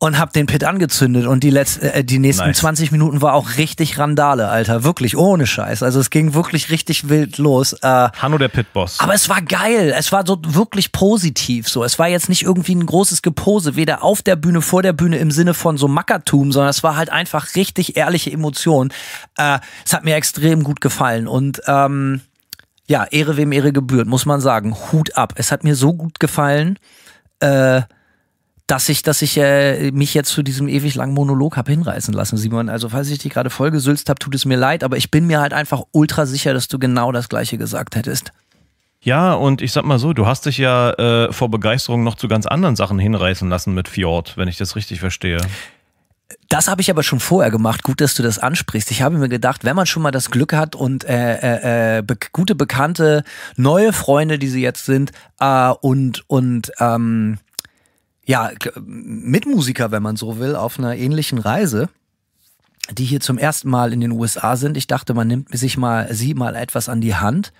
und hab den Pit angezündet und die letzte äh, die nächsten nice. 20 Minuten war auch richtig Randale, Alter, wirklich ohne Scheiß. Also es ging wirklich richtig wild los. Äh, Hanno der Pitboss. Aber es war geil, es war so wirklich positiv so. Es war jetzt nicht irgendwie ein großes Gepose, weder auf der Bühne, vor der Bühne im Sinne von so Mackertum, sondern es war halt einfach richtig ehrliche Emotionen. Äh, es hat mir extrem gut gefallen und ähm, ja, Ehre wem Ehre gebührt, muss man sagen. Hut ab. Es hat mir so gut gefallen. Äh, dass ich, dass ich äh, mich jetzt zu diesem ewig langen Monolog habe hinreißen lassen, Simon. Also falls ich dich gerade vollgesülzt habe, tut es mir leid, aber ich bin mir halt einfach ultra sicher, dass du genau das gleiche gesagt hättest. Ja, und ich sag mal so, du hast dich ja äh, vor Begeisterung noch zu ganz anderen Sachen hinreißen lassen mit Fjord, wenn ich das richtig verstehe. Das habe ich aber schon vorher gemacht. Gut, dass du das ansprichst. Ich habe mir gedacht, wenn man schon mal das Glück hat und äh, äh, äh be gute Bekannte, neue Freunde, die sie jetzt sind, äh, und und ähm, ja, Mitmusiker, wenn man so will, auf einer ähnlichen Reise die hier zum ersten Mal in den USA sind. Ich dachte, man nimmt sich mal sie mal etwas an die Hand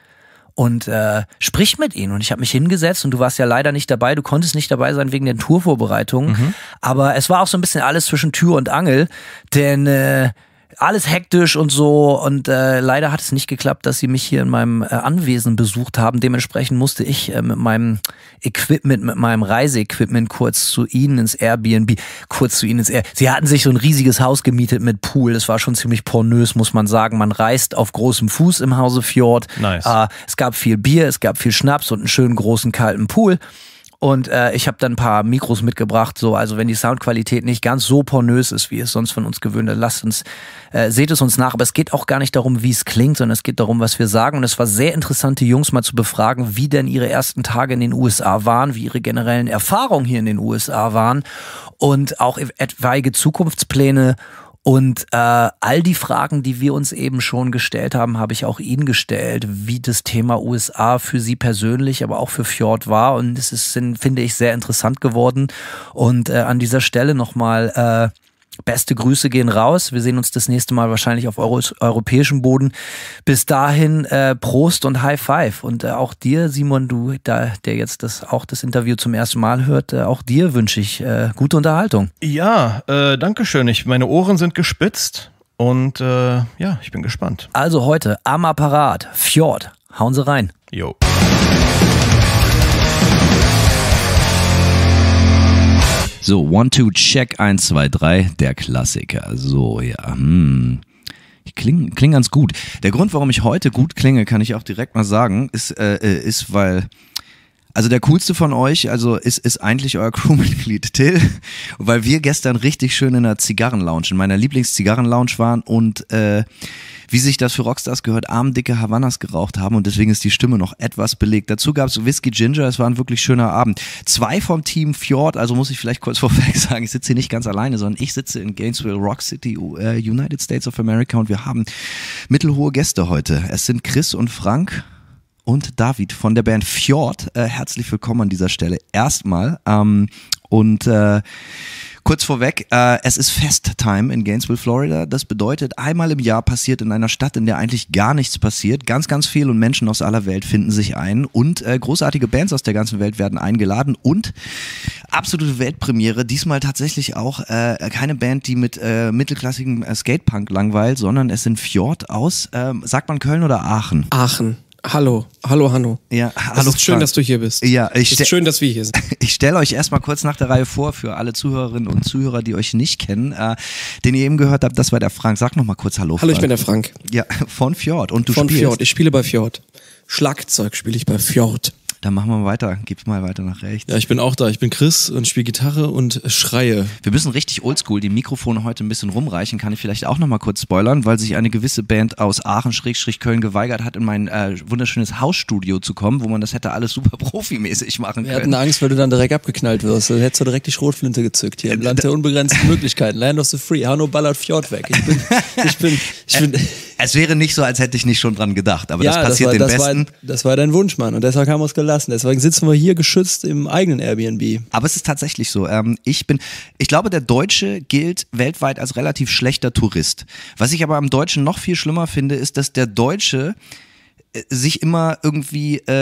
und äh, spricht mit ihnen. Und ich habe mich hingesetzt und du warst ja leider nicht dabei. Du konntest nicht dabei sein wegen den Tourvorbereitungen. Mhm. Aber es war auch so ein bisschen alles zwischen Tür und Angel, denn äh, alles hektisch und so. Und äh, leider hat es nicht geklappt, dass sie mich hier in meinem äh, Anwesen besucht haben. Dementsprechend musste ich äh, mit meinem Equipment, mit meinem Reiseequipment kurz zu ihnen ins Airbnb, kurz zu ihnen ins Airbnb. Sie hatten sich so ein riesiges Haus gemietet mit Pool. Das war schon ziemlich pornös, muss man sagen. Man reist auf großem Fuß im Hause Fjord. Nice. Äh, es gab viel Bier, es gab viel Schnaps und einen schönen großen kalten Pool. Und äh, ich habe dann ein paar Mikros mitgebracht, so also wenn die Soundqualität nicht ganz so pornös ist, wie es sonst von uns gewöhnt, lasst uns, äh, seht es uns nach. Aber es geht auch gar nicht darum, wie es klingt, sondern es geht darum, was wir sagen. Und es war sehr interessant, die Jungs mal zu befragen, wie denn ihre ersten Tage in den USA waren, wie ihre generellen Erfahrungen hier in den USA waren und auch e-, etwaige Zukunftspläne und äh, all die Fragen, die wir uns eben schon gestellt haben, habe ich auch Ihnen gestellt, wie das Thema USA für Sie persönlich, aber auch für Fjord war. Und es ist, finde ich, sehr interessant geworden. Und äh, an dieser Stelle nochmal äh, Beste Grüße gehen raus. Wir sehen uns das nächste Mal wahrscheinlich auf Euro europäischem Boden. Bis dahin äh, Prost und High Five. Und äh, auch dir, Simon, du, da, der jetzt das, auch das Interview zum ersten Mal hört, äh, auch dir wünsche ich äh, gute Unterhaltung. Ja, äh, schön. Ich, meine Ohren sind gespitzt und äh, ja, ich bin gespannt. Also heute am Apparat, Fjord. Hauen Sie rein. Jo. So, one, two, check, eins, zwei, drei, der Klassiker. So, ja, hm. Klingt kling ganz gut. Der Grund, warum ich heute gut klinge, kann ich auch direkt mal sagen, ist, äh, äh ist weil also der coolste von euch, also ist, ist eigentlich euer Crewmitglied Till, weil wir gestern richtig schön in der Zigarrenlounge, in meiner Lieblingszigarrenlounge waren und äh, wie sich das für Rockstars gehört, dicke Havannas geraucht haben und deswegen ist die Stimme noch etwas belegt. Dazu gab es Whisky Ginger, es war ein wirklich schöner Abend. Zwei vom Team Fjord, also muss ich vielleicht kurz vorweg sagen, ich sitze hier nicht ganz alleine, sondern ich sitze in Gainesville, Rock City, äh, United States of America und wir haben mittelhohe Gäste heute. Es sind Chris und Frank und David von der Band Fjord. Äh, herzlich willkommen an dieser Stelle erstmal. Ähm, und äh, kurz vorweg, äh, es ist Festtime in Gainesville, Florida. Das bedeutet, einmal im Jahr passiert in einer Stadt, in der eigentlich gar nichts passiert, ganz, ganz viel und Menschen aus aller Welt finden sich ein und äh, großartige Bands aus der ganzen Welt werden eingeladen und absolute Weltpremiere, diesmal tatsächlich auch äh, keine Band, die mit äh, mittelklassigem äh, Skatepunk langweilt, sondern es sind Fjord aus, äh, sagt man Köln oder Aachen? Aachen. Hallo, hallo Hanno. Ja, hallo. Es ist schön, dass du hier bist. Ja, ich es ist schön, dass wir hier sind. Ich stelle euch erstmal kurz nach der Reihe vor für alle Zuhörerinnen und Zuhörer, die euch nicht kennen. Äh, den ihr eben gehört habt, das war der Frank. Sag nochmal kurz Hallo. Frank. Hallo, ich bin der Frank. Ja, von Fjord. Und du von spielst. Von Fjord. Ich spiele bei Fjord. Schlagzeug spiele ich bei Fjord. Dann machen wir weiter. Gib mal weiter nach rechts. Ja, ich bin auch da. Ich bin Chris und spiele Gitarre und schreie. Wir müssen richtig oldschool die Mikrofone heute ein bisschen rumreichen. Kann ich vielleicht auch nochmal kurz spoilern, weil sich eine gewisse Band aus Aachen-Köln geweigert hat, in mein äh, wunderschönes Hausstudio zu kommen, wo man das hätte alles super profimäßig machen können. Wir hatten Angst, weil du dann direkt abgeknallt wirst. Dann hättest du direkt die Schrotflinte gezückt hier im äh, Land der unbegrenzten Möglichkeiten. Land of the Free. Hanno ballert Fjord weg. Ich bin, ich bin, ich bin es, wäre nicht so, als hätte ich nicht schon dran gedacht, aber ja, das passiert das war, den das Besten. War, das war dein Wunsch, Mann. Und deshalb haben wir es verlassen. Deswegen sitzen wir hier geschützt im eigenen Airbnb. Aber es ist tatsächlich so. Ähm, ich bin, ich glaube, der Deutsche gilt weltweit als relativ schlechter Tourist. Was ich aber am Deutschen noch viel schlimmer finde, ist, dass der Deutsche äh, sich immer irgendwie äh,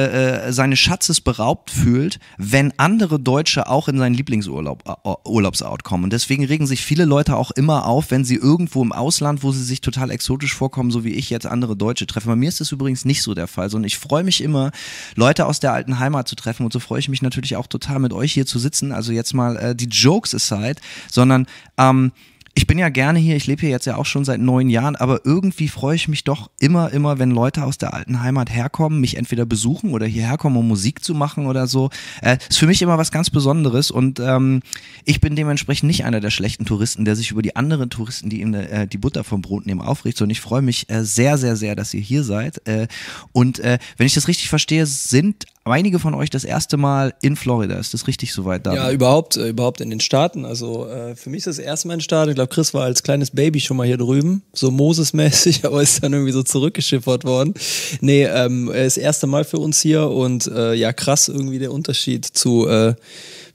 äh, seines Schatzes beraubt fühlt, wenn andere Deutsche auch in seinen Lieblingsurlaubsort äh, kommen. Und deswegen regen sich viele Leute auch immer auf, wenn sie irgendwo im Ausland, wo sie sich total exotisch vorkommen, so wie ich jetzt andere Deutsche treffen. Bei mir ist das übrigens nicht so der Fall, sondern ich freue mich immer, Leute aus der alten Heimat zu treffen. Und so freue ich mich natürlich auch total, mit euch hier zu sitzen. Also jetzt mal äh, die Jokes aside, sondern ähm, ich bin ja gerne hier, ich lebe hier jetzt ja auch schon seit neun Jahren, aber irgendwie freue ich mich doch immer, immer, wenn Leute aus der alten Heimat herkommen, mich entweder besuchen oder hierher kommen, um Musik zu machen oder so. Äh, ist für mich immer was ganz Besonderes und ähm, ich bin dementsprechend nicht einer der schlechten Touristen, der sich über die anderen Touristen, die ihm äh, die Butter vom Brot nehmen, aufregt, sondern ich freue mich äh, sehr, sehr, sehr, dass ihr hier seid. Äh, und äh, wenn ich das richtig verstehe, sind einige von euch das erste Mal in Florida. Ist das richtig soweit da? Ja, überhaupt, äh, überhaupt in den Staaten. Also äh, für mich ist das erste Mal in den Staaten. Ich glaube, Chris war als kleines Baby schon mal hier drüben, so Moses-mäßig, aber ist dann irgendwie so zurückgeschiffert worden. Nee, ähm, das erste Mal für uns hier und äh, ja, krass irgendwie der Unterschied zu Äh,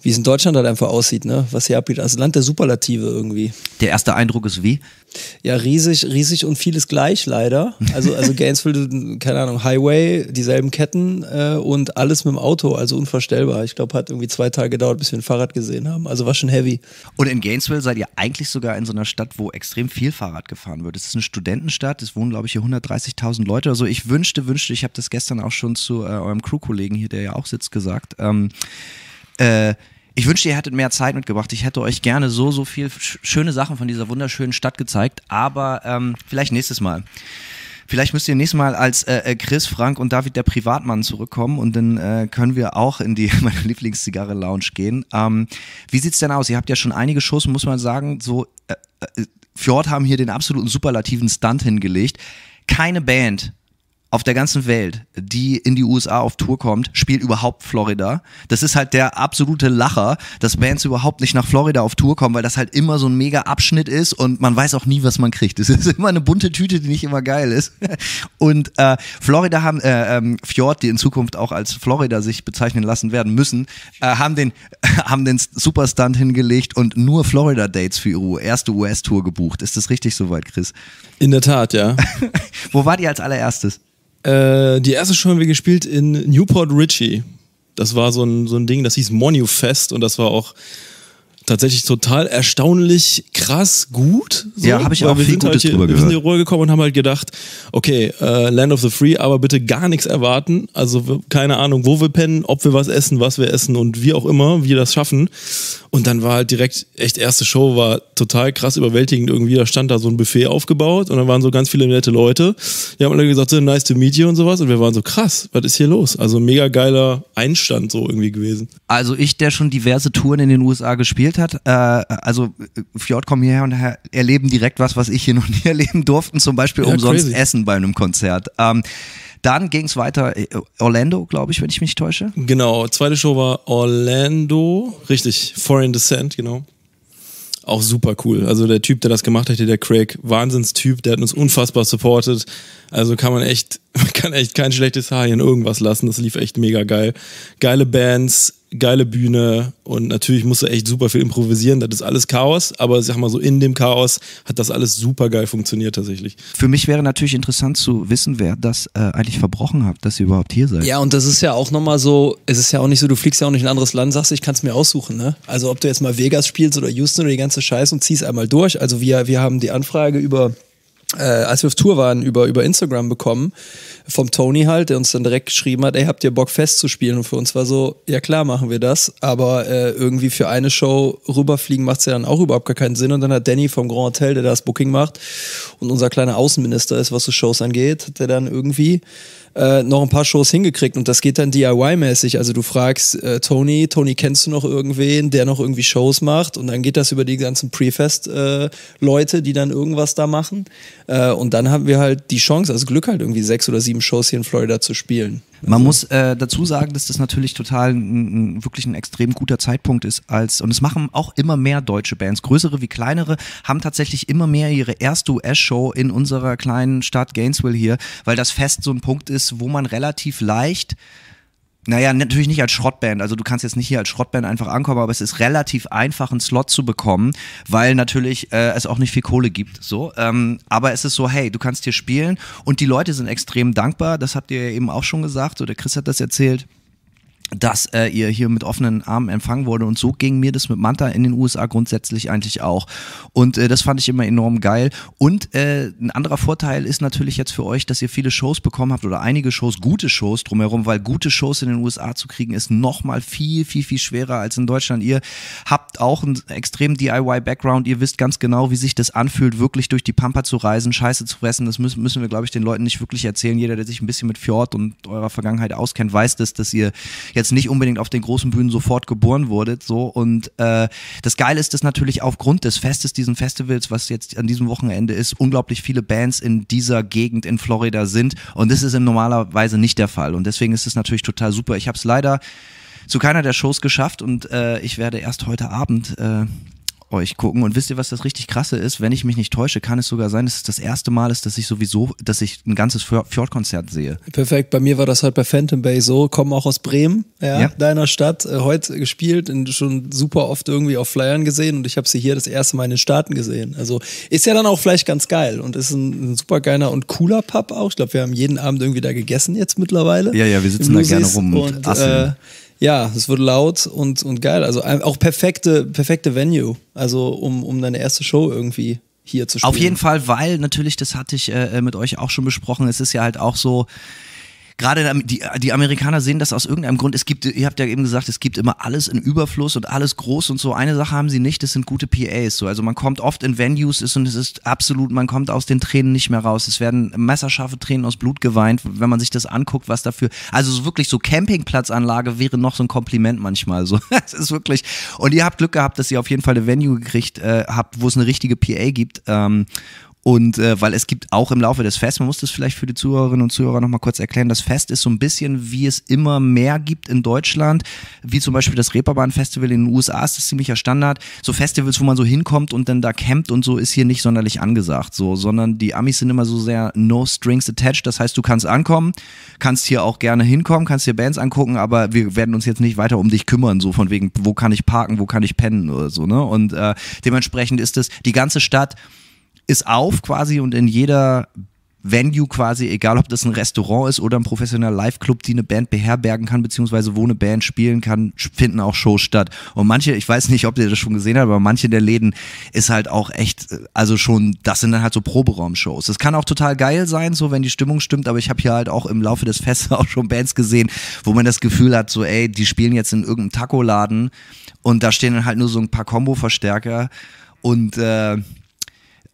wie es in Deutschland halt einfach aussieht, ne? was hier abgeht. Also Land der Superlative irgendwie. Der erste Eindruck ist wie? Ja, riesig, riesig und vieles gleich leider. Also, also Gainesville, keine Ahnung, Highway, dieselben Ketten äh, und alles mit dem Auto, also unvorstellbar. Ich glaube, hat irgendwie zwei Tage gedauert, bis wir ein Fahrrad gesehen haben. Also war schon heavy. Und in Gainesville seid ihr eigentlich sogar in so einer Stadt, wo extrem viel Fahrrad gefahren wird. Es ist eine Studentenstadt, es wohnen, glaube ich, hier 130.000 Leute Also Ich wünschte, wünschte, ich habe das gestern auch schon zu äh, eurem Crew-Kollegen hier, der ja auch sitzt, gesagt. Ähm, äh, ich wünschte, ihr hättet mehr Zeit mitgebracht. Ich hätte euch gerne so, so viel schöne Sachen von dieser wunderschönen Stadt gezeigt. Aber ähm, vielleicht nächstes Mal. Vielleicht müsst ihr nächstes Mal als äh, äh Chris, Frank und David der Privatmann zurückkommen und dann äh, können wir auch in die meine Lieblingszigarre-Lounge gehen. Ähm, wie sieht's denn aus? Ihr habt ja schon einige Shows, muss man sagen. So äh, äh Fjord haben hier den absoluten superlativen Stunt hingelegt. Keine Band auf der ganzen Welt, die in die USA auf Tour kommt, spielt überhaupt Florida. Das ist halt der absolute Lacher, dass Bands überhaupt nicht nach Florida auf Tour kommen, weil das halt immer so ein mega Abschnitt ist und man weiß auch nie, was man kriegt. Es ist immer eine bunte Tüte, die nicht immer geil ist. Und äh, Florida haben, äh, ähm, Fjord, die in Zukunft auch als Florida sich bezeichnen lassen werden müssen, äh, haben den, haben den Superstunt hingelegt und nur Florida-Dates für ihre erste US-Tour gebucht. Ist das richtig soweit, Chris? In der Tat, ja. Wo wart ihr als allererstes? Äh, die erste Show haben wir gespielt in Newport Richie. Das war so ein, so ein Ding, das hieß Monufest und das war auch tatsächlich total erstaunlich krass gut. So. Ja, habe ich auch wir viel sind Gutes halt hier, drüber gehört. Wir sind hier gekommen und haben halt gedacht, okay, äh, Land of the Free, aber bitte gar nichts erwarten. Also keine Ahnung, wo wir pennen, ob wir was essen, was wir essen und wie auch immer wie wir das schaffen. Und dann war halt direkt, echt erste Show war total krass überwältigend irgendwie. Da stand da so ein Buffet aufgebaut und dann waren so ganz viele nette Leute. Die haben alle gesagt, so, nice to meet you und sowas. Und wir waren so, krass, was ist hier los? Also mega geiler Einstand so irgendwie gewesen. Also ich, der schon diverse Touren in den USA gespielt hat, hat. Äh, also äh, Fjord kommen hierher und erleben direkt was, was ich hier noch nie erleben durfte. zum Beispiel ja, umsonst crazy. Essen bei einem Konzert. Ähm, dann ging es weiter äh, Orlando, glaube ich, wenn ich mich täusche. Genau, zweite Show war Orlando, richtig, Foreign Descent, genau. Auch super cool. Also der Typ, der das gemacht hat, der Craig, Wahnsinnstyp, der hat uns unfassbar supportet. Also kann man echt, man kann echt kein schlechtes Haar in irgendwas lassen. Das lief echt mega geil. Geile Bands, geile Bühne und natürlich musst du echt super viel improvisieren. Das ist alles Chaos, aber sag mal so, in dem Chaos hat das alles super geil funktioniert tatsächlich. Für mich wäre natürlich interessant zu wissen, wer das äh, eigentlich verbrochen hat, dass ihr überhaupt hier seid. Ja, und das ist ja auch nochmal so, es ist ja auch nicht so, du fliegst ja auch nicht in ein anderes Land, sagst, ich kann es mir aussuchen, ne? Also ob du jetzt mal Vegas spielst oder Houston oder die ganze Scheiße und ziehst einmal durch. Also wir, wir haben die Anfrage über äh, als wir auf Tour waren, über, über Instagram bekommen, vom Tony halt, der uns dann direkt geschrieben hat, ey, habt ihr Bock Fest zu spielen? Und für uns war so, ja klar machen wir das, aber äh, irgendwie für eine Show rüberfliegen macht es ja dann auch überhaupt gar keinen Sinn. Und dann hat Danny vom Grand Hotel, der das Booking macht und unser kleiner Außenminister ist, was so Shows angeht, hat der dann irgendwie äh, noch ein paar Shows hingekriegt und das geht dann DIY-mäßig. Also du fragst äh, Tony, Tony, kennst du noch irgendwen, der noch irgendwie Shows macht? Und dann geht das über die ganzen Prefest-Leute, äh, die dann irgendwas da machen. Äh, und dann haben wir halt die Chance, also Glück halt irgendwie sechs oder sieben Shows hier in Florida zu spielen. Man also. muss äh, dazu sagen, dass das natürlich total ein, ein, wirklich ein extrem guter Zeitpunkt ist als und es machen auch immer mehr deutsche Bands, größere wie kleinere, haben tatsächlich immer mehr ihre erste US-Show in unserer kleinen Stadt Gainesville hier, weil das Fest so ein Punkt ist, wo man relativ leicht naja, natürlich nicht als Schrottband. Also du kannst jetzt nicht hier als Schrottband einfach ankommen, aber es ist relativ einfach, einen Slot zu bekommen, weil natürlich äh, es auch nicht viel Kohle gibt. So, ähm, aber es ist so, hey, du kannst hier spielen und die Leute sind extrem dankbar. Das habt ihr ja eben auch schon gesagt. So, der Chris hat das erzählt dass äh, ihr hier mit offenen Armen empfangen wurde. Und so ging mir das mit Manta in den USA grundsätzlich eigentlich auch. Und äh, das fand ich immer enorm geil. Und äh, ein anderer Vorteil ist natürlich jetzt für euch, dass ihr viele Shows bekommen habt oder einige Shows, gute Shows drumherum, weil gute Shows in den USA zu kriegen ist nochmal viel, viel, viel schwerer als in Deutschland. Ihr habt auch einen extremen DIY-Background. Ihr wisst ganz genau, wie sich das anfühlt, wirklich durch die Pampa zu reisen, Scheiße zu fressen. Das müssen, müssen wir, glaube ich, den Leuten nicht wirklich erzählen. Jeder, der sich ein bisschen mit Fjord und eurer Vergangenheit auskennt, weiß das, dass ihr jetzt jetzt nicht unbedingt auf den großen Bühnen sofort geboren wurdet. So. Und äh, das Geile ist, dass natürlich aufgrund des Festes, diesen Festivals, was jetzt an diesem Wochenende ist, unglaublich viele Bands in dieser Gegend in Florida sind. Und das ist normalerweise nicht der Fall. Und deswegen ist es natürlich total super. Ich habe es leider zu keiner der Shows geschafft und äh, ich werde erst heute Abend äh, euch gucken. Und wisst ihr, was das richtig krasse ist? Wenn ich mich nicht täusche, kann es sogar sein, dass es das erste Mal ist, dass ich sowieso, dass ich ein ganzes Fjordkonzert sehe. Perfekt, bei mir war das heute halt bei Phantom Bay so, kommen auch aus Bremen, ja, ja. deiner Stadt, äh, heute gespielt und schon super oft irgendwie auf Flyern gesehen und ich habe sie hier das erste Mal in den Staaten gesehen. Also ist ja dann auch vielleicht ganz geil und ist ein, ein super geiler und cooler Pub auch. Ich glaube, wir haben jeden Abend irgendwie da gegessen jetzt mittlerweile. Ja, ja, wir sitzen da gerne rum und, und äh, ja, es wird laut und, und geil. Also auch perfekte, perfekte Venue. Also um, um deine erste Show irgendwie hier zu spielen. Auf jeden Fall, weil natürlich, das hatte ich äh, äh, mit euch auch schon besprochen, es ist ja halt auch so, gerade die, die Amerikaner sehen das aus irgendeinem Grund. Es gibt, ihr habt ja eben gesagt, es gibt immer alles in Überfluss und alles groß und so. Eine Sache haben sie nicht, das sind gute PAs. So. Also man kommt oft in Venues ist und es ist absolut, man kommt aus den Tränen nicht mehr raus. Es werden messerscharfe Tränen aus Blut geweint, wenn man sich das anguckt, was dafür. Also wirklich so Campingplatzanlage wäre noch so ein Kompliment manchmal. So. Es ist wirklich. Und ihr habt Glück gehabt, dass ihr auf jeden Fall eine Venue gekriegt äh, habt, wo es eine richtige PA gibt. Ähm, und äh, weil es gibt auch im Laufe des Fests, man muss das vielleicht für die Zuhörerinnen und Zuhörer nochmal kurz erklären, das Fest ist so ein bisschen, wie es immer mehr gibt in Deutschland, wie zum Beispiel das Reeperbahn-Festival in den USA ist das ziemlicher Standard. So Festivals, wo man so hinkommt und dann da campt und so, ist hier nicht sonderlich angesagt, so, sondern die Amis sind immer so sehr no strings attached, das heißt, du kannst ankommen, kannst hier auch gerne hinkommen, kannst dir Bands angucken, aber wir werden uns jetzt nicht weiter um dich kümmern, so von wegen, wo kann ich parken, wo kann ich pennen oder so, ne? Und äh, dementsprechend ist es die ganze Stadt ist auf quasi und in jeder Venue quasi, egal ob das ein Restaurant ist oder ein professioneller Live-Club, die eine Band beherbergen kann, beziehungsweise wo eine Band spielen kann, finden auch Shows statt. Und manche, ich weiß nicht, ob ihr das schon gesehen habt, aber manche der Läden ist halt auch echt, also schon, das sind dann halt so Proberaum-Shows. Das kann auch total geil sein, so wenn die Stimmung stimmt, aber ich habe hier halt auch im Laufe des Festes auch schon Bands gesehen, wo man das Gefühl hat, so ey, die spielen jetzt in irgendeinem Taco-Laden und da stehen dann halt nur so ein paar Combo-Verstärker und äh,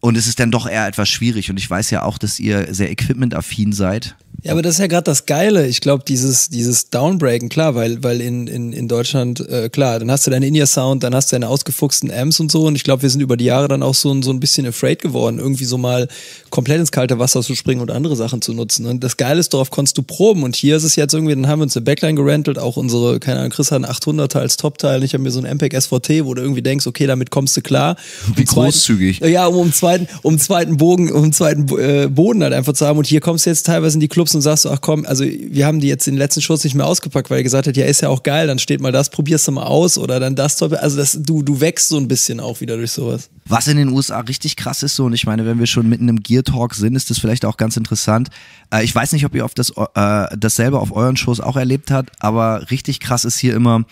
und es ist dann doch eher etwas schwierig. Und ich weiß ja auch, dass ihr sehr equipment-affin seid. Ja, aber das ist ja gerade das Geile. Ich glaube, dieses, dieses Downbreaken, klar, weil, weil in, in, in Deutschland, äh, klar, dann hast du deinen In-Ear-Sound, dann hast du deine ausgefuchsten Amps und so. Und ich glaube, wir sind über die Jahre dann auch so, so ein bisschen afraid geworden, irgendwie so mal komplett ins kalte Wasser zu springen und andere Sachen zu nutzen. Und das Geile ist, darauf konntest du proben. Und hier ist es jetzt irgendwie, dann haben wir uns eine Backline gerentelt, auch unsere, keine Ahnung, Chris hat einen 800er als Top-Teil. Ich habe mir so ein MPEG SVT, wo du irgendwie denkst, okay, damit kommst du klar. Wie großzügig. Zweiten, ja, um, um zwei zweiten, um zweiten Bogen, um zweiten äh, Boden halt einfach zu haben. Und hier kommst du jetzt teilweise in die Clubs und sagst so, ach komm, also wir haben die jetzt den letzten Schuss nicht mehr ausgepackt, weil er gesagt hat, ja, ist ja auch geil, dann steht mal das, probierst du mal aus oder dann das. Also das, du, du wächst so ein bisschen auch wieder durch sowas. Was in den USA richtig krass ist so, und ich meine, wenn wir schon mitten im Gear Talk sind, ist das vielleicht auch ganz interessant. Äh, ich weiß nicht, ob ihr auf das, äh, dasselbe auf euren Shows auch erlebt habt, aber richtig krass ist hier immer,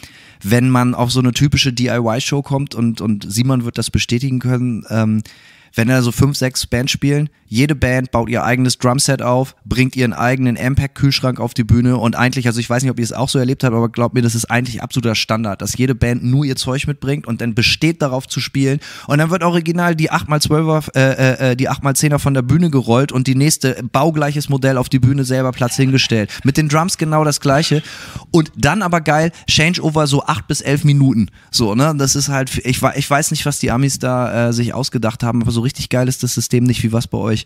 wenn man auf so eine typische DIY-Show kommt und, und Simon wird das bestätigen können, ähm, wenn da so fünf, sechs Bands spielen, jede Band baut ihr eigenes Drumset auf, bringt ihren eigenen Ampack-Kühlschrank auf die Bühne und eigentlich, also ich weiß nicht, ob ihr es auch so erlebt habt, aber glaubt mir, das ist eigentlich absoluter Standard, dass jede Band nur ihr Zeug mitbringt und dann besteht darauf zu spielen und dann wird original die 8x12er, äh, äh, äh, die 8x10er von der Bühne gerollt und die nächste baugleiches Modell auf die Bühne selber Platz hingestellt. Mit den Drums genau das gleiche und dann aber geil, Changeover so acht bis elf Minuten. So, ne? Das ist halt, ich, ich weiß nicht, was die Amis da äh, sich ausgedacht haben, aber so richtig geil ist das System nicht, wie was bei euch.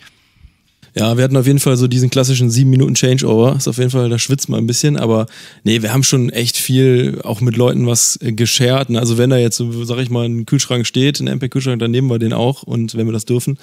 Ja, wir hatten auf jeden Fall so diesen klassischen sieben Minuten Changeover. Ist auf jeden Fall, da schwitzt man ein bisschen, aber nee, wir haben schon echt viel auch mit Leuten was äh, geshared. Ne? Also wenn da jetzt, sag ich mal, ein Kühlschrank steht, ein MP-Kühlschrank, dann nehmen wir den auch und wenn wir das dürfen.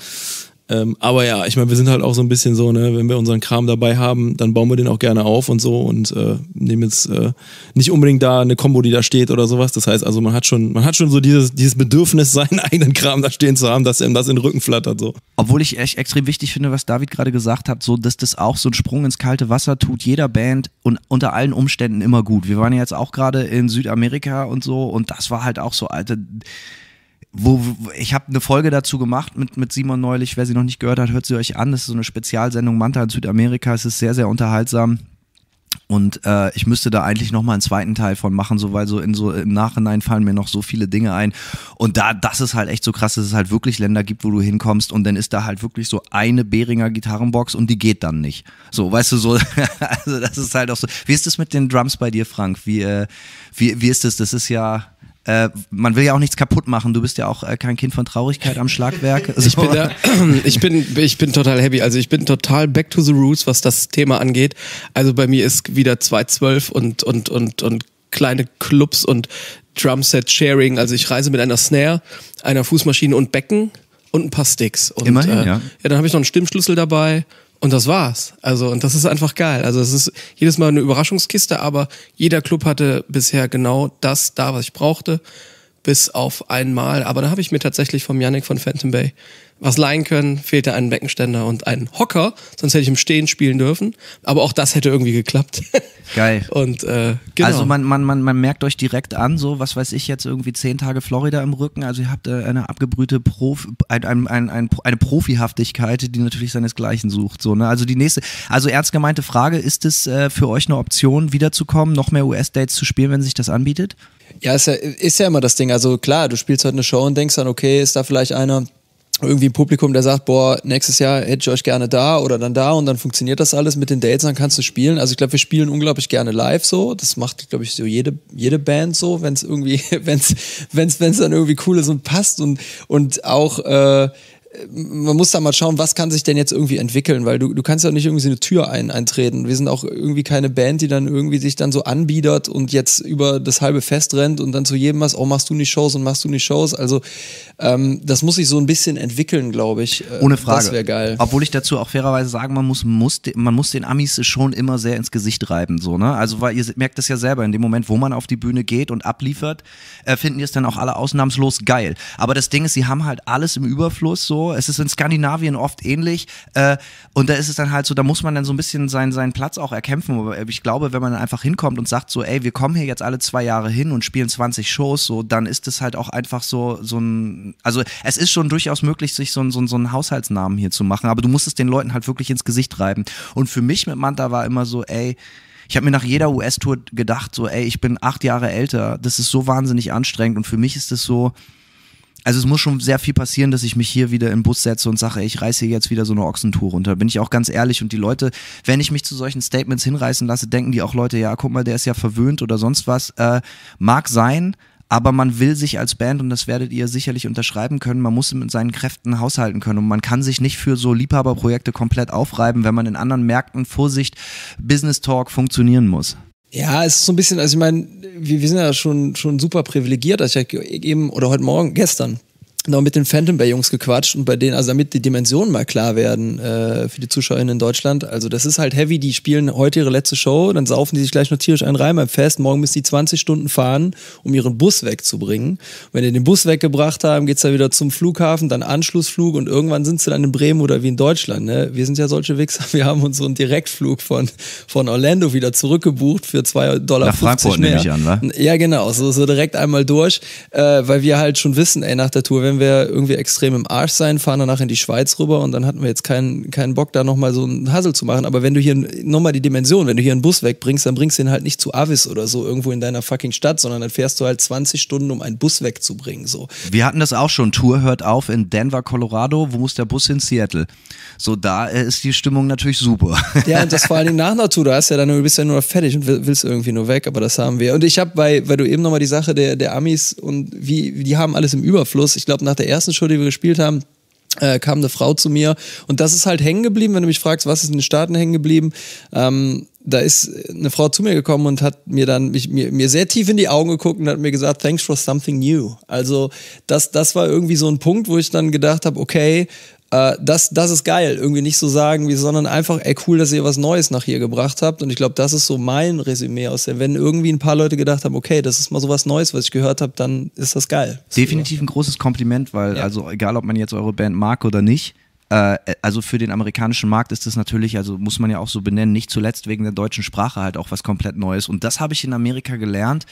Ähm, aber ja, ich meine, wir sind halt auch so ein bisschen so, ne, wenn wir unseren Kram dabei haben, dann bauen wir den auch gerne auf und so und äh, nehmen jetzt äh, nicht unbedingt da eine Combo, die da steht oder sowas. Das heißt also, man hat schon, man hat schon so dieses, dieses Bedürfnis, seinen eigenen Kram da stehen zu haben, dass ihm das in den Rücken flattert. So. Obwohl ich echt extrem wichtig finde, was David gerade gesagt hat, so dass das auch so ein Sprung ins kalte Wasser tut, jeder Band und unter allen Umständen immer gut. Wir waren ja jetzt auch gerade in Südamerika und so und das war halt auch so, alte wo, wo ich habe eine Folge dazu gemacht mit, mit Simon neulich. Wer sie noch nicht gehört hat, hört sie euch an. Das ist so eine Spezialsendung Manta in Südamerika. Es ist sehr, sehr unterhaltsam. Und äh, ich müsste da eigentlich nochmal einen zweiten Teil von machen, so weil so, in so im Nachhinein fallen mir noch so viele Dinge ein. Und da, das ist halt echt so krass, dass es halt wirklich Länder gibt, wo du hinkommst und dann ist da halt wirklich so eine Beringer Gitarrenbox und die geht dann nicht. So, weißt du, so, also das ist halt auch so. Wie ist das mit den Drums bei dir, Frank? Wie, äh, wie, wie ist Das? das ist ja äh, man will ja auch nichts kaputt machen. Du bist ja auch äh, kein Kind von Traurigkeit am Schlagwerk. So. Ich, bin da, ich, bin, ich bin total happy. Also ich bin total back to the roots, was das Thema angeht. Also bei mir ist wieder 212 und, und, und, und kleine Clubs und Drumset-Sharing. Also ich reise mit einer Snare, einer Fußmaschine und Becken und ein paar Sticks. Und, Immerhin, äh, ja. Ja, dann habe ich noch einen Stimmschlüssel dabei und das war's. Also, und das ist einfach geil. Also, es ist jedes Mal eine Überraschungskiste, aber jeder Club hatte bisher genau das da, was ich brauchte, bis auf einmal. Aber da habe ich mir tatsächlich vom Yannick von Phantom Bay was leihen können, fehlte ein Beckenständer und ein Hocker, sonst hätte ich im Stehen spielen dürfen. Aber auch das hätte irgendwie geklappt. Geil. Und äh, genau. Also man, man, man, man merkt euch direkt an, so was weiß ich jetzt irgendwie zehn Tage Florida im Rücken. Also ihr habt äh, eine abgebrühte Prof, ein, ein, ein, ein, eine Profihaftigkeit, die natürlich seinesgleichen sucht. So, ne? Also die nächste, also ernst gemeinte Frage, ist es äh, für euch eine Option, wiederzukommen, noch mehr US-Dates zu spielen, wenn sich das anbietet? Ja ist, ja, ist ja immer das Ding. Also klar, du spielst heute eine Show und denkst dann, okay, ist da vielleicht einer, irgendwie ein Publikum, der sagt, boah, nächstes Jahr hätte ich euch gerne da oder dann da und dann funktioniert das alles mit den Dates, dann kannst du spielen. Also ich glaube, wir spielen unglaublich gerne live so. Das macht, glaube ich, so jede, jede Band so, wenn es irgendwie, wenn es, wenn es, wenn es dann irgendwie cool ist und passt und, und auch, äh, man muss da mal schauen, was kann sich denn jetzt irgendwie entwickeln, weil du, du kannst ja nicht irgendwie so eine Tür ein, eintreten. Wir sind auch irgendwie keine Band, die dann irgendwie sich dann so anbiedert und jetzt über das halbe Fest rennt und dann zu jedem was, oh, machst du nicht Shows und machst du nicht Shows. Also ähm, das muss sich so ein bisschen entwickeln, glaube ich. Äh, Ohne Frage. Das wäre geil. Obwohl ich dazu auch fairerweise sagen, man muss, muss, man muss den Amis schon immer sehr ins Gesicht reiben. So, ne? Also, weil ihr merkt das ja selber, in dem Moment, wo man auf die Bühne geht und abliefert, äh, finden die es dann auch alle ausnahmslos geil. Aber das Ding ist, sie haben halt alles im Überfluss so. Es ist in Skandinavien oft ähnlich. Äh, und da ist es dann halt so, da muss man dann so ein bisschen seinen, seinen Platz auch erkämpfen. Aber ich glaube, wenn man dann einfach hinkommt und sagt so, ey, wir kommen hier jetzt alle zwei Jahre hin und spielen 20 Shows, so, dann ist es halt auch einfach so, so ein also es ist schon durchaus möglich, sich so, so, so einen Haushaltsnamen hier zu machen, aber du musst es den Leuten halt wirklich ins Gesicht reiben. Und für mich mit Manta war immer so, ey, ich habe mir nach jeder US-Tour gedacht, so, ey, ich bin acht Jahre älter, das ist so wahnsinnig anstrengend und für mich ist es so, also es muss schon sehr viel passieren, dass ich mich hier wieder im Bus setze und sage, ich reiße hier jetzt wieder so eine Ochsentour runter. Bin ich auch ganz ehrlich und die Leute, wenn ich mich zu solchen Statements hinreißen lasse, denken die auch Leute, ja, guck mal, der ist ja verwöhnt oder sonst was. Äh, mag sein, aber man will sich als Band, und das werdet ihr sicherlich unterschreiben können, man muss mit seinen Kräften haushalten können und man kann sich nicht für so Liebhaberprojekte komplett aufreiben, wenn man in anderen Märkten Vorsicht, Business Talk funktionieren muss. Ja, es ist so ein bisschen, also ich meine, wir, wir sind ja schon, schon super privilegiert. Also ich eben, oder heute Morgen, gestern, noch mit den Phantom Bay Jungs gequatscht und bei denen, also damit die Dimensionen mal klar werden äh, für die ZuschauerInnen in Deutschland. Also das ist halt heavy, die spielen heute ihre letzte Show, dann saufen die sich gleich noch tierisch einen rein beim Fest, morgen müssen die 20 Stunden fahren, um ihren Bus wegzubringen. Und wenn die den Bus weggebracht haben, geht es dann wieder zum Flughafen, dann Anschlussflug und irgendwann sind sie dann in Bremen oder wie in Deutschland. Ne? Wir sind ja solche Wichser, wir haben uns so einen Direktflug von, von Orlando wieder zurückgebucht für 2,50 Dollar. Nach Frankfurt mehr. nehme ich an, wa? Ja genau, so, so direkt einmal durch, äh, weil wir halt schon wissen, ey, nach der Tour, wenn wenn wir irgendwie extrem im Arsch sein, fahren danach in die Schweiz rüber und dann hatten wir jetzt keinen, keinen Bock, da nochmal so einen Hassel zu machen. Aber wenn du hier nochmal die Dimension, wenn du hier einen Bus wegbringst, dann bringst du ihn halt nicht zu Avis oder so irgendwo in deiner fucking Stadt, sondern dann fährst du halt 20 Stunden, um einen Bus wegzubringen. So. Wir hatten das auch schon. Tour hört auf in Denver, Colorado. Wo muss der Bus hin? Seattle. So, da äh, ist die Stimmung natürlich super. Ja, und das vor allen Dingen nach einer Tour. Du hast ja dann, du bist ja nur noch fertig und willst irgendwie nur weg, aber das haben wir. Und ich habe bei, weil du eben nochmal die Sache der, der Amis und wie, die haben alles im Überfluss. Ich glaube, glaube, nach der ersten Show, die wir gespielt haben, äh, kam eine Frau zu mir und das ist halt hängen geblieben, wenn du mich fragst, was ist in den Staaten hängen geblieben. Ähm, da ist eine Frau zu mir gekommen und hat mir dann mich, mir, mir sehr tief in die Augen geguckt und hat mir gesagt, thanks for something new. Also das, das war irgendwie so ein Punkt, wo ich dann gedacht habe, okay, äh, das, das ist geil. Irgendwie nicht so sagen, wie, sondern einfach, ey, cool, dass ihr was Neues nach hier gebracht habt. Und ich glaube, das ist so mein Resümee aus der, wenn irgendwie ein paar Leute gedacht haben, okay, das ist mal so was Neues, was ich gehört habe, dann ist das geil. Definitiv ein großes Kompliment, weil, ja. also egal, ob man jetzt eure Band mag oder nicht, äh, äh, also für den amerikanischen Markt ist das natürlich, also muss man ja auch so benennen, nicht zuletzt wegen der deutschen Sprache halt auch was komplett Neues. Und das habe ich in Amerika gelernt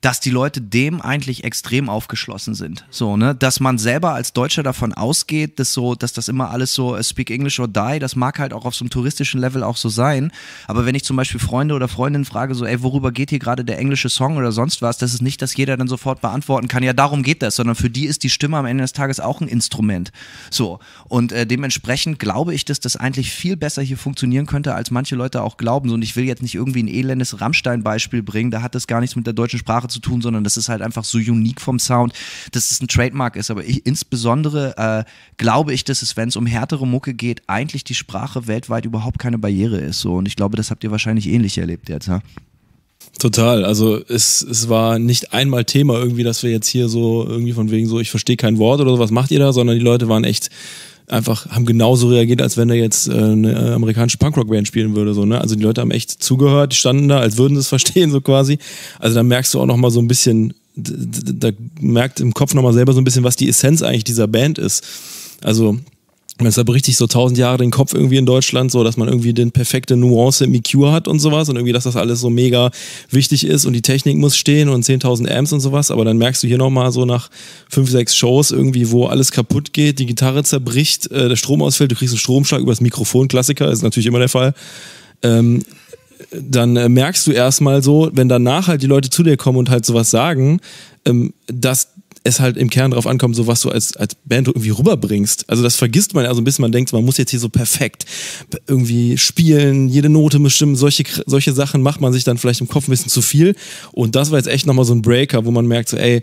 dass die Leute dem eigentlich extrem aufgeschlossen sind. So, ne? Dass man selber als Deutscher davon ausgeht, dass so, dass das immer alles so äh, speak English or die, das mag halt auch auf so einem touristischen Level auch so sein. Aber wenn ich zum Beispiel Freunde oder Freundinnen frage, so, ey, worüber geht hier gerade der englische Song oder sonst was, das ist nicht, dass jeder dann sofort beantworten kann, ja, darum geht das, sondern für die ist die Stimme am Ende des Tages auch ein Instrument. So. Und äh, dementsprechend glaube ich, dass das eigentlich viel besser hier funktionieren könnte, als manche Leute auch glauben. So, und ich will jetzt nicht irgendwie ein elendes Rammstein-Beispiel bringen, da hat das gar nichts mit der deutschen Sprache Sprache zu tun, sondern das ist halt einfach so unique vom Sound, dass es ein Trademark ist. Aber ich, insbesondere äh, glaube ich, dass es, wenn es um härtere Mucke geht, eigentlich die Sprache weltweit überhaupt keine Barriere ist. So. Und ich glaube, das habt ihr wahrscheinlich ähnlich erlebt jetzt. Ja? Total. Also es, es war nicht einmal Thema irgendwie, dass wir jetzt hier so irgendwie von wegen so, ich verstehe kein Wort oder so, was macht ihr da, sondern die Leute waren echt einfach haben genauso reagiert, als wenn er jetzt äh, eine amerikanische Punkrock-Band spielen würde. So, ne? Also die Leute haben echt zugehört, die standen da, als würden sie es verstehen, so quasi. Also da merkst du auch nochmal so ein bisschen, da merkt im Kopf nochmal selber so ein bisschen, was die Essenz eigentlich dieser Band ist. Also Deshalb richtig so tausend Jahre den Kopf irgendwie in Deutschland, so dass man irgendwie den perfekte Nuance im EQ hat und sowas und irgendwie, dass das alles so mega wichtig ist und die Technik muss stehen und 10.000 Amps und sowas. Aber dann merkst du hier nochmal so nach fünf, sechs Shows irgendwie, wo alles kaputt geht, die Gitarre zerbricht, äh, der Strom ausfällt, du kriegst einen Stromschlag über das Mikrofon. Klassiker ist natürlich immer der Fall. Ähm, dann äh, merkst du erstmal so, wenn danach halt die Leute zu dir kommen und halt sowas sagen, ähm, dass es halt im Kern drauf ankommt, so was du als, als Band irgendwie rüberbringst. Also das vergisst man ja so ein bisschen, man denkt, man muss jetzt hier so perfekt irgendwie spielen, jede Note bestimmen, solche, solche Sachen macht man sich dann vielleicht im Kopf ein bisschen zu viel. Und das war jetzt echt nochmal so ein Breaker, wo man merkt, so ey,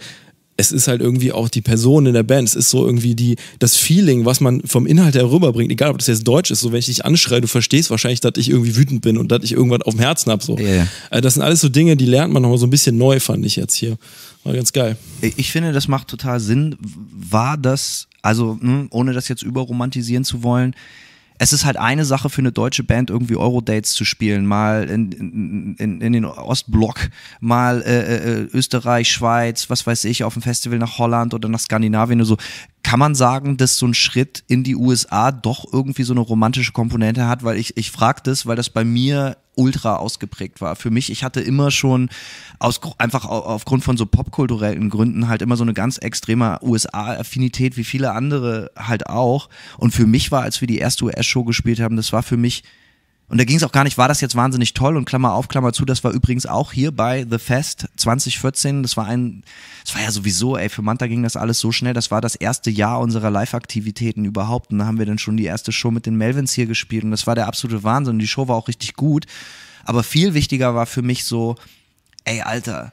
es ist halt irgendwie auch die Person in der Band. Es ist so irgendwie die, das Feeling, was man vom Inhalt her rüberbringt, egal ob das jetzt Deutsch ist, so wenn ich dich anschreie, du verstehst wahrscheinlich, dass ich irgendwie wütend bin und dass ich irgendwas auf dem Herzen habe. So. Yeah. Äh, das sind alles so Dinge, die lernt man nochmal so ein bisschen neu, fand ich jetzt hier. War ganz geil. Ich finde, das macht total Sinn. War das, also ne, ohne das jetzt überromantisieren zu wollen, es ist halt eine Sache für eine deutsche Band, irgendwie Eurodates zu spielen, mal in, in, in, in den Ostblock, mal äh, äh, äh, Österreich, Schweiz, was weiß ich, auf dem Festival nach Holland oder nach Skandinavien oder so. Kann man sagen, dass so ein Schritt in die USA doch irgendwie so eine romantische Komponente hat? Weil ich, ich frage das, weil das bei mir ultra ausgeprägt war. Für mich, ich hatte immer schon aus, einfach aufgrund von so popkulturellen Gründen halt immer so eine ganz extreme USA-Affinität, wie viele andere halt auch. Und für mich war, als wir die erste US-Show gespielt haben, das war für mich und da ging es auch gar nicht, war das jetzt wahnsinnig toll und Klammer auf, Klammer zu, das war übrigens auch hier bei The Fest 2014, das war ein, das war ja sowieso, ey, für Manta ging das alles so schnell, das war das erste Jahr unserer Live-Aktivitäten überhaupt und da haben wir dann schon die erste Show mit den Melvins hier gespielt und das war der absolute Wahnsinn, die Show war auch richtig gut, aber viel wichtiger war für mich so, ey, Alter,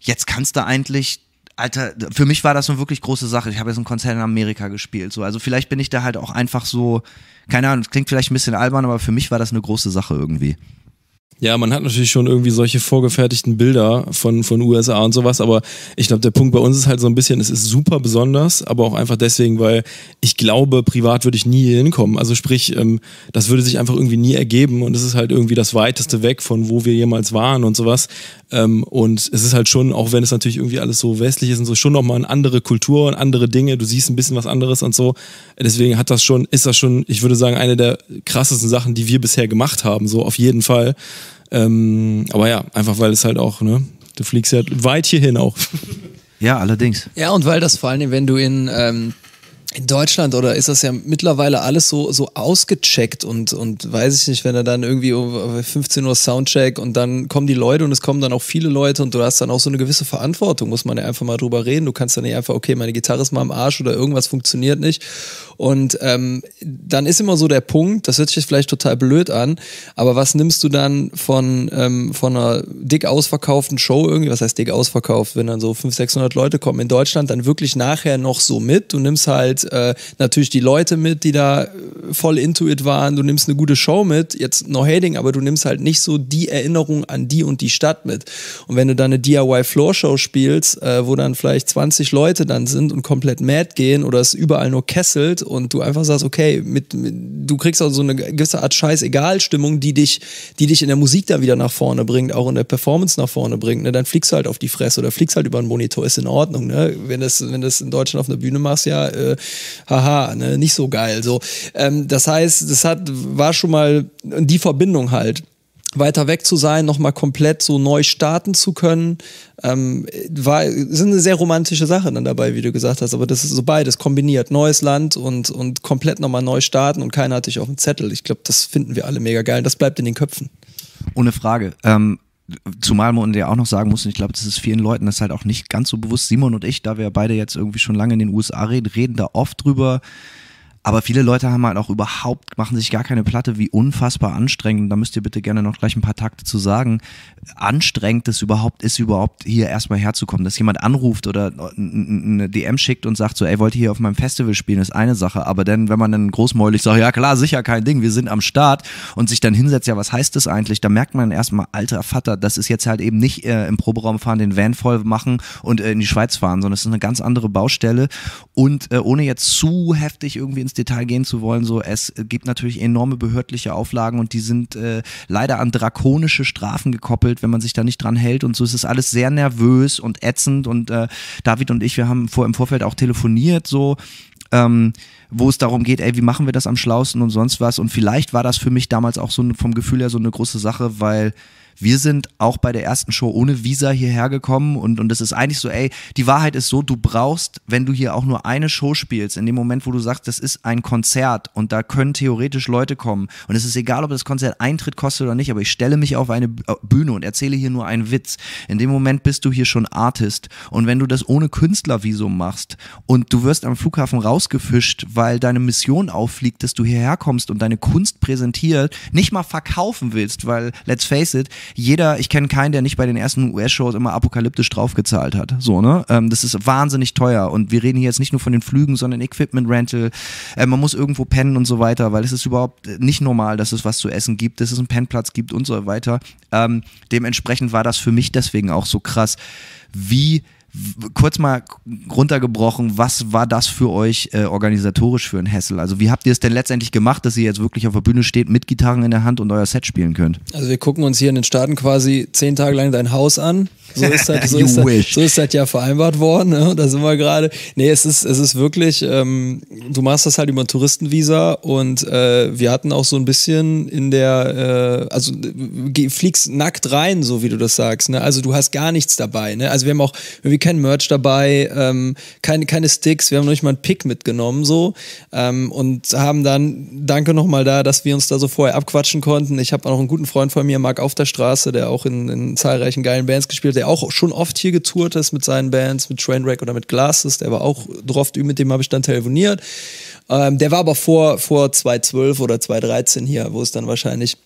jetzt kannst du eigentlich Alter, für mich war das eine wirklich große Sache. Ich habe jetzt ein Konzert in Amerika gespielt. So. Also vielleicht bin ich da halt auch einfach so, keine Ahnung, klingt vielleicht ein bisschen albern, aber für mich war das eine große Sache irgendwie. Ja, man hat natürlich schon irgendwie solche vorgefertigten Bilder von, von USA und sowas, aber ich glaube, der Punkt bei uns ist halt so ein bisschen, es ist super besonders, aber auch einfach deswegen, weil ich glaube, privat würde ich nie hier hinkommen. Also sprich, ähm, das würde sich einfach irgendwie nie ergeben und es ist halt irgendwie das weiteste weg von wo wir jemals waren und sowas. Ähm, und es ist halt schon, auch wenn es natürlich irgendwie alles so westlich ist und so, schon nochmal eine andere Kultur und andere Dinge, du siehst ein bisschen was anderes und so. Deswegen hat das schon, ist das schon, ich würde sagen, eine der krassesten Sachen, die wir bisher gemacht haben, so auf jeden Fall. Ähm, aber ja, einfach weil es halt auch, ne, du fliegst ja weit hierhin auch. Ja, allerdings. Ja, und weil das vor allem, wenn du in ähm, in Deutschland oder ist das ja mittlerweile alles so, so ausgecheckt und, und weiß ich nicht, wenn er dann irgendwie um 15 äh, Uhr Soundcheck und dann kommen die Leute und es kommen dann auch viele Leute und du hast dann auch so eine gewisse Verantwortung, muss man ja einfach mal drüber reden. Du kannst dann nicht einfach, okay, meine Gitarre ist mal am Arsch oder irgendwas funktioniert nicht. Und ähm, dann ist immer so der Punkt, das hört sich jetzt vielleicht total blöd an, aber was nimmst du dann von, ähm, von einer dick ausverkauften Show irgendwie, was heißt dick ausverkauft, wenn dann so 500, 600 Leute kommen in Deutschland, dann wirklich nachher noch so mit? Du nimmst halt äh, natürlich die Leute mit, die da äh, voll into it waren. Du nimmst eine gute Show mit, jetzt no hating, aber du nimmst halt nicht so die Erinnerung an die und die Stadt mit. Und wenn du dann eine DIY-Floor-Show spielst, äh, wo dann vielleicht 20 Leute dann sind und komplett mad gehen oder es überall nur kesselt und du einfach sagst, okay, mit, mit du kriegst auch so eine gewisse Art Scheiß-Egal-Stimmung, die dich, die dich in der Musik dann wieder nach vorne bringt, auch in der Performance nach vorne bringt, ne? dann fliegst du halt auf die Fresse oder fliegst halt über einen Monitor, ist in Ordnung, ne? Wenn das, wenn das in Deutschland auf einer Bühne machst, ja, äh, haha, ne, nicht so geil. So, ähm, das heißt, das hat war schon mal die Verbindung halt weiter weg zu sein, nochmal komplett so neu starten zu können, ähm, war, ist eine sehr romantische Sache dann dabei, wie du gesagt hast. Aber das ist so beides kombiniert. Neues Land und, und komplett nochmal neu starten und keiner hat dich auf dem Zettel. Ich glaube, das finden wir alle mega geil. und Das bleibt in den Köpfen. Ohne Frage. Ähm, Zumal man ja auch noch sagen muss, und ich glaube, das ist vielen Leuten das halt auch nicht ganz so bewusst. Simon und ich, da wir beide jetzt irgendwie schon lange in den USA reden, reden da oft drüber, aber viele Leute haben halt auch überhaupt, machen sich gar keine Platte, wie unfassbar anstrengend, da müsst ihr bitte gerne noch gleich ein paar Takte zu sagen, anstrengend es überhaupt ist, überhaupt hier erstmal herzukommen. Dass jemand anruft oder eine DM schickt und sagt so, ey, wollt ihr hier auf meinem Festival spielen, ist eine Sache. Aber dann, wenn man dann großmäulig sagt, ja klar, sicher, kein Ding, wir sind am Start und sich dann hinsetzt, ja, was heißt das eigentlich? Da merkt man erstmal, alter Vater, das ist jetzt halt eben nicht äh, im Proberaum fahren, den Van voll machen und äh, in die Schweiz fahren, sondern es ist eine ganz andere Baustelle und äh, ohne jetzt zu heftig irgendwie ins Detail gehen zu wollen, so es gibt natürlich enorme behördliche Auflagen und die sind äh, leider an drakonische Strafen gekoppelt, wenn man sich da nicht dran hält und so ist es alles sehr nervös und ätzend und äh, David und ich, wir haben vor im Vorfeld auch telefoniert so ähm, wo es darum geht, ey, wie machen wir das am schlausten und sonst was. Und vielleicht war das für mich damals auch so vom Gefühl her so eine große Sache, weil wir sind auch bei der ersten Show ohne Visa hierher gekommen und, und das ist eigentlich so, ey, die Wahrheit ist so, du brauchst, wenn du hier auch nur eine Show spielst, in dem Moment, wo du sagst, das ist ein Konzert und da können theoretisch Leute kommen und es ist egal, ob das Konzert Eintritt kostet oder nicht, aber ich stelle mich auf eine äh, Bühne und erzähle hier nur einen Witz. In dem Moment bist du hier schon Artist und wenn du das ohne Künstlervisum machst und du wirst am Flughafen rausgefischt, weil deine Mission auffliegt, dass du hierher kommst und deine Kunst präsentiert, nicht mal verkaufen willst, weil let's face it, jeder, ich kenne keinen, der nicht bei den ersten US-Shows immer apokalyptisch draufgezahlt hat. So, ne? Ähm, das ist wahnsinnig teuer. Und wir reden hier jetzt nicht nur von den Flügen, sondern Equipment-Rental. Äh, man muss irgendwo pennen und so weiter, weil es ist überhaupt nicht normal, dass es was zu essen gibt, dass es einen Pennplatz gibt und so weiter. Ähm, dementsprechend war das für mich deswegen auch so krass, wie kurz mal runtergebrochen, was war das für euch äh, organisatorisch für ein Hessel? Also wie habt ihr es denn letztendlich gemacht, dass ihr jetzt wirklich auf der Bühne steht mit Gitarren in der Hand und euer Set spielen könnt? Also wir gucken uns hier in den Staaten quasi zehn Tage lang dein Haus an. So ist das, so ist das, so ist das ja vereinbart worden. Ne? Da sind wir gerade. Nee, es ist, es ist wirklich, ähm, du machst das halt über ein Touristenvisa und äh, wir hatten auch so ein bisschen in der, äh, also fliegst nackt rein, so wie du das sagst. Ne? Also du hast gar nichts dabei. Ne? Also wir haben auch irgendwie kein Merch dabei, ähm, keine, keine Sticks, wir haben noch nicht mal einen Pick mitgenommen so ähm, und haben dann, danke nochmal da, dass wir uns da so vorher abquatschen konnten. Ich habe auch noch einen guten Freund von mir, Marc auf der Straße, der auch in, in zahlreichen geilen Bands gespielt hat, der auch schon oft hier getourt ist mit seinen Bands, mit Trainwreck oder mit Glasses, der war auch drauf, mit dem habe ich dann telefoniert. Ähm, der war aber vor, vor 2012 oder 2013 hier, wo es dann wahrscheinlich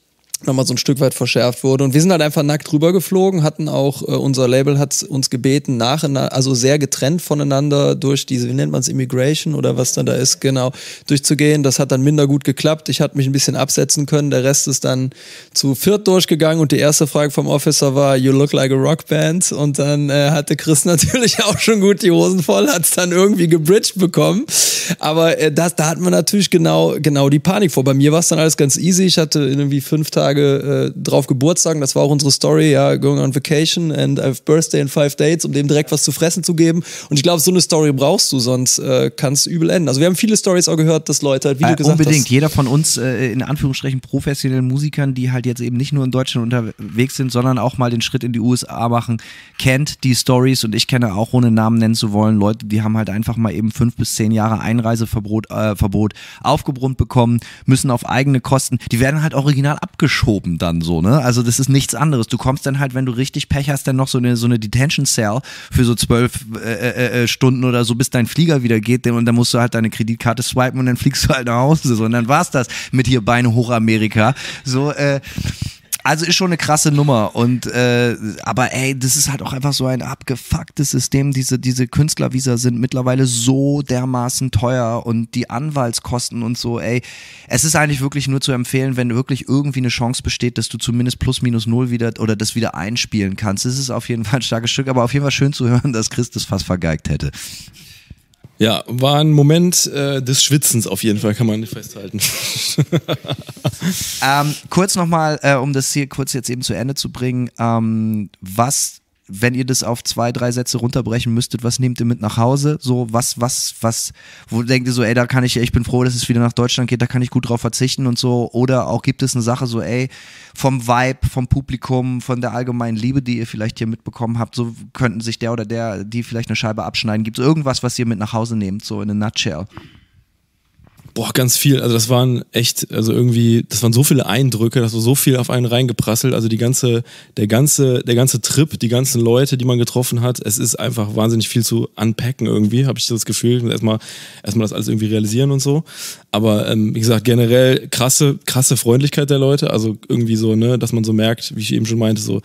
nochmal so ein Stück weit verschärft wurde. Und wir sind halt einfach nackt rübergeflogen, hatten auch, äh, unser Label hat uns gebeten, nach, also sehr getrennt voneinander durch diese, wie nennt man es, Immigration oder was dann da ist, genau, durchzugehen. Das hat dann minder gut geklappt. Ich hatte mich ein bisschen absetzen können. Der Rest ist dann zu viert durchgegangen und die erste Frage vom Officer war, you look like a rock band. Und dann äh, hatte Chris natürlich auch schon gut die Hosen voll, hat es dann irgendwie gebridged bekommen. Aber äh, das, da hat man natürlich genau, genau die Panik vor. Bei mir war es dann alles ganz easy. Ich hatte irgendwie fünf Tage Tage äh, drauf Geburtstag, das war auch unsere Story, ja, going on vacation and I have birthday in five dates, um dem direkt was zu fressen zu geben. Und ich glaube, so eine Story brauchst du, sonst äh, kann es übel enden. Also wir haben viele Stories auch gehört, dass Leute halt, wie du äh, gesagt unbedingt. hast. Jeder von uns, äh, in Anführungsstrichen professionellen Musikern, die halt jetzt eben nicht nur in Deutschland unterwegs sind, sondern auch mal den Schritt in die USA machen, kennt die Stories und ich kenne auch, ohne Namen nennen zu wollen, Leute, die haben halt einfach mal eben fünf bis zehn Jahre Einreiseverbot äh, Verbot aufgebrummt bekommen, müssen auf eigene Kosten, die werden halt original abgeschlossen geschoben dann so, ne? Also das ist nichts anderes. Du kommst dann halt, wenn du richtig Pech hast, dann noch so eine, so eine Detention Cell für so zwölf äh, äh, äh Stunden oder so, bis dein Flieger wieder geht und dann musst du halt deine Kreditkarte swipen und dann fliegst du halt nach Hause. So, und dann war's das mit hier Beine hoch Amerika. So, äh, also ist schon eine krasse Nummer und äh, aber ey, das ist halt auch einfach so ein abgefucktes System. Diese diese Künstlervisa sind mittlerweile so dermaßen teuer und die Anwaltskosten und so. Ey, es ist eigentlich wirklich nur zu empfehlen, wenn wirklich irgendwie eine Chance besteht, dass du zumindest plus minus null wieder oder das wieder einspielen kannst. Das ist auf jeden Fall ein starkes Stück, aber auf jeden Fall schön zu hören, dass Chris das fast vergeigt hätte. Ja, war ein Moment äh, des Schwitzens auf jeden Fall, kann man nicht festhalten. ähm, kurz nochmal, äh, um das hier kurz jetzt eben zu Ende zu bringen, ähm, was wenn ihr das auf zwei, drei Sätze runterbrechen müsstet, was nehmt ihr mit nach Hause? So, was, was, was, wo denkt ihr so, ey, da kann ich, ich bin froh, dass es wieder nach Deutschland geht, da kann ich gut drauf verzichten und so. Oder auch gibt es eine Sache so, ey, vom Vibe, vom Publikum, von der allgemeinen Liebe, die ihr vielleicht hier mitbekommen habt, so könnten sich der oder der, die vielleicht eine Scheibe abschneiden. Gibt es irgendwas, was ihr mit nach Hause nehmt, so in a nutshell? Boah, ganz viel. Also das waren echt, also irgendwie, das waren so viele Eindrücke, das war so viel auf einen reingeprasselt. Also die ganze, der ganze, der ganze Trip, die ganzen Leute, die man getroffen hat, es ist einfach wahnsinnig viel zu unpacken irgendwie, habe ich das Gefühl. Ich muss erstmal, erstmal das alles irgendwie realisieren und so. Aber ähm, wie gesagt, generell krasse, krasse Freundlichkeit der Leute. Also irgendwie so, ne, dass man so merkt, wie ich eben schon meinte, so,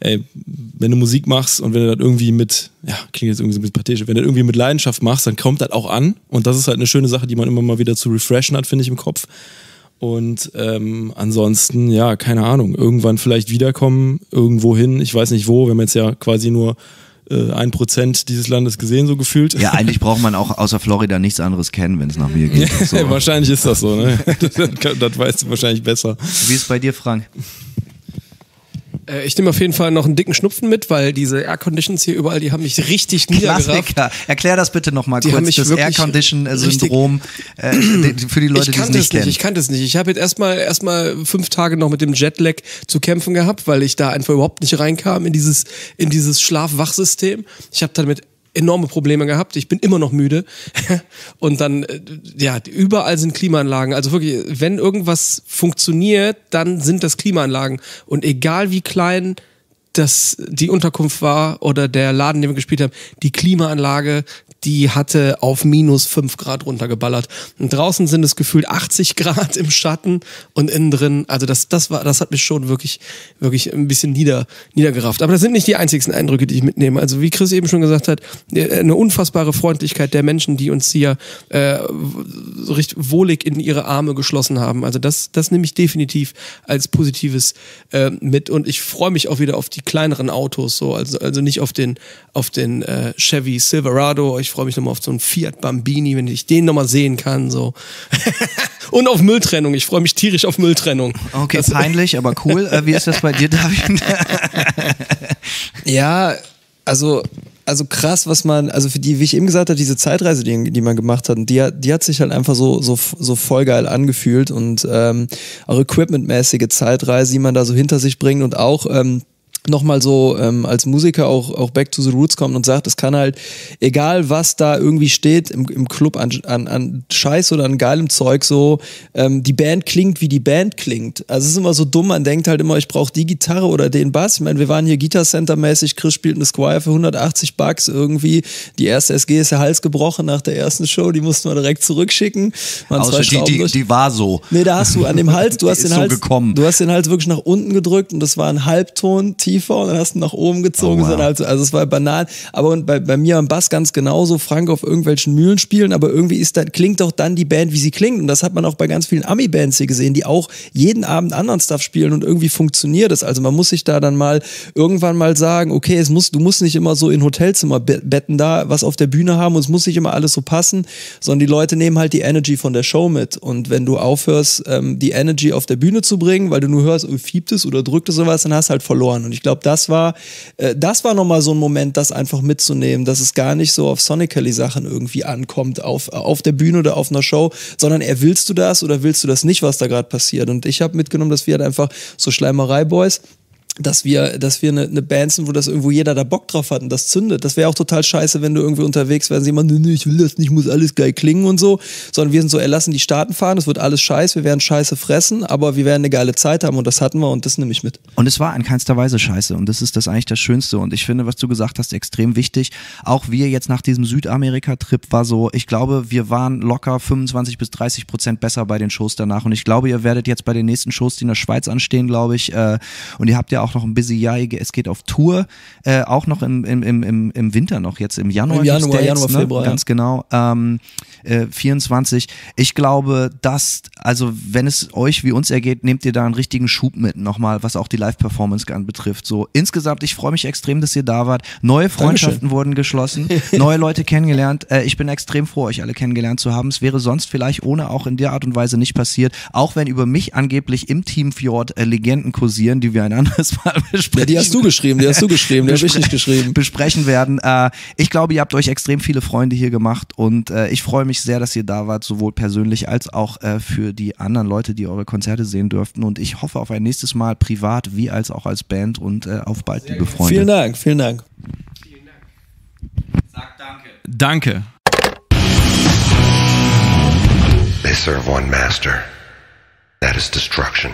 ey, wenn du Musik machst und wenn du das irgendwie mit, ja, klingt jetzt irgendwie so ein bisschen pathetisch, wenn du das irgendwie mit Leidenschaft machst, dann kommt das auch an. Und das ist halt eine schöne Sache, die man immer mal wieder zu refreshen hat, finde ich, im Kopf. Und ähm, ansonsten, ja, keine Ahnung, irgendwann vielleicht wiederkommen, irgendwo hin, ich weiß nicht wo, wir haben jetzt ja quasi nur äh, ein Prozent dieses Landes gesehen, so gefühlt. Ja, eigentlich braucht man auch außer Florida nichts anderes kennen, wenn es nach mir geht. So. wahrscheinlich ist das so, ne? das, das weißt du wahrscheinlich besser. Wie ist es bei dir, Frank? Äh, ich nehme auf jeden Fall noch einen dicken Schnupfen mit, weil diese Air Conditions hier überall, die haben mich richtig niedergerafft. Klassiker. Erklär das bitte nochmal kurz, das Air Condition Syndrom äh, für die Leute, die es nicht kennen. Ich kannte es nicht. Ich habe jetzt erstmal erstmal fünf Tage noch mit dem Jetlag zu kämpfen gehabt, weil ich da einfach überhaupt nicht reinkam in dieses in dieses Schlafwachsystem. Ich habe damit enorme Probleme gehabt. Ich bin immer noch müde. Und dann, äh, ja, überall sind Klimaanlagen. Also wirklich, wenn irgendwas funktioniert, dann sind das Klimaanlagen. Und egal wie klein das die Unterkunft war oder der Laden, den wir gespielt haben, die Klimaanlage die hatte auf minus 5 Grad runtergeballert. Und draußen sind es gefühlt 80 Grad im Schatten und innen drin, also das, das war, das hat mich schon wirklich, wirklich ein bisschen nieder, niedergerafft. Aber das sind nicht die einzigsten Eindrücke, die ich mitnehme. Also wie Chris eben schon gesagt hat, äh, eine unfassbare Freundlichkeit der Menschen, die uns hier äh, so recht wohlig in ihre Arme geschlossen haben. Also das, das nehme ich definitiv als positives äh, mit und ich freue mich auch wieder auf die kleineren Autos, so also, also nicht auf den, auf den äh, Chevy Silverado. Ich freue mich nochmal auf so einen Fiat Bambini, wenn ich den nochmal sehen kann. So. Und auf Mülltrennung. Ich freue mich tierisch auf Mülltrennung. Okay, das peinlich, aber cool. Äh, wie ist das bei dir, David? ja, also also krass, was man, also für die, wie ich eben gesagt habe, diese Zeitreise, die, die man gemacht hat, die, die hat sich halt einfach so, so, so voll geil angefühlt und ähm, auch equipmentmäßige Zeitreise, die man da so hinter sich bringt und auch ähm, nochmal so ähm, als Musiker auch, auch back to the roots kommt und sagt, es kann halt, egal was da irgendwie steht im, im Club an, an, an Scheiß oder an geilem Zeug, so, ähm, die Band klingt, wie die Band klingt. Also es ist immer so dumm, man denkt halt immer, ich brauche die Gitarre oder den Bass. Ich meine, wir waren hier Guitar Center mäßig, Chris spielt eine Squire für 180 Bucks irgendwie. Die erste SG ist der Hals gebrochen nach der ersten Show, die mussten wir direkt zurückschicken. Waren Außer die, die, die, war so. Nee, da hast du an dem Hals, du hast den so Hals, du hast den Hals wirklich nach unten gedrückt und das war ein Halbton tief tiefer und dann hast du nach oben gezogen. Oh, wow. also, also es war banal. Aber und bei, bei mir am Bass ganz genauso, Frank auf irgendwelchen Mühlen spielen, aber irgendwie ist dann, klingt doch dann die Band, wie sie klingt. Und das hat man auch bei ganz vielen Ami-Bands hier gesehen, die auch jeden Abend anderen Stuff spielen und irgendwie funktioniert es. Also man muss sich da dann mal irgendwann mal sagen, okay, es muss, du musst nicht immer so in Hotelzimmerbetten da was auf der Bühne haben und es muss nicht immer alles so passen, sondern die Leute nehmen halt die Energy von der Show mit. Und wenn du aufhörst, ähm, die Energy auf der Bühne zu bringen, weil du nur hörst, oh, fiebt es oder drückt es sowas, dann hast du halt verloren. Und ich glaube, das war, äh, das war nochmal so ein Moment, das einfach mitzunehmen, dass es gar nicht so auf Sonically-Sachen irgendwie ankommt, auf, auf der Bühne oder auf einer Show, sondern er willst du das oder willst du das nicht, was da gerade passiert? Und ich habe mitgenommen, dass wir halt einfach so Schleimerei-Boys dass wir, dass wir eine, eine Band sind, wo das irgendwo jeder da Bock drauf hat und das zündet. Das wäre auch total scheiße, wenn du irgendwie unterwegs wärst, jemand, nee, nee, ich will das nicht, muss alles geil klingen und so, sondern wir sind so, erlassen, die Staaten fahren, es wird alles scheiße, wir werden scheiße fressen, aber wir werden eine geile Zeit haben und das hatten wir und das nehme ich mit. Und es war in keinster Weise scheiße und das ist das eigentlich das Schönste und ich finde, was du gesagt hast, extrem wichtig. Auch wir jetzt nach diesem Südamerika-Trip war so, ich glaube, wir waren locker 25 bis 30 Prozent besser bei den Shows danach und ich glaube, ihr werdet jetzt bei den nächsten Shows, die in der Schweiz anstehen, glaube ich, äh, und ihr habt ja auch auch noch ein busy Jahr. Es geht auf Tour, äh, auch noch im, im, im, im Winter noch, jetzt im Januar. Im Januar, States, Januar, ne? Februar. Ganz genau. Ähm, äh, 24. Ich glaube, dass, also wenn es euch wie uns ergeht, nehmt ihr da einen richtigen Schub mit nochmal, was auch die Live-Performance anbetrifft. So insgesamt, ich freue mich extrem, dass ihr da wart. Neue Freundschaften Dankeschön. wurden geschlossen, neue Leute kennengelernt. Äh, ich bin extrem froh, euch alle kennengelernt zu haben. Es wäre sonst vielleicht ohne auch in der Art und Weise nicht passiert, auch wenn über mich angeblich im Team Fjord äh, Legenden kursieren, die wir ein anderes Fall besprechen. Ja, die hast du geschrieben, die hast du geschrieben, die habe ich nicht geschrieben. Besprechen werden. Äh, ich glaube, ihr habt euch extrem viele Freunde hier gemacht und äh, ich freue mich sehr, dass ihr da wart, sowohl persönlich als auch äh, für die anderen Leute, die eure Konzerte sehen dürften. Und ich hoffe auf ein nächstes Mal privat wie als auch als Band und auf bald, sehr liebe Freunde. Vielen Dank, vielen Dank. Vielen Dank. Sag danke. Danke. They serve one master. That is destruction.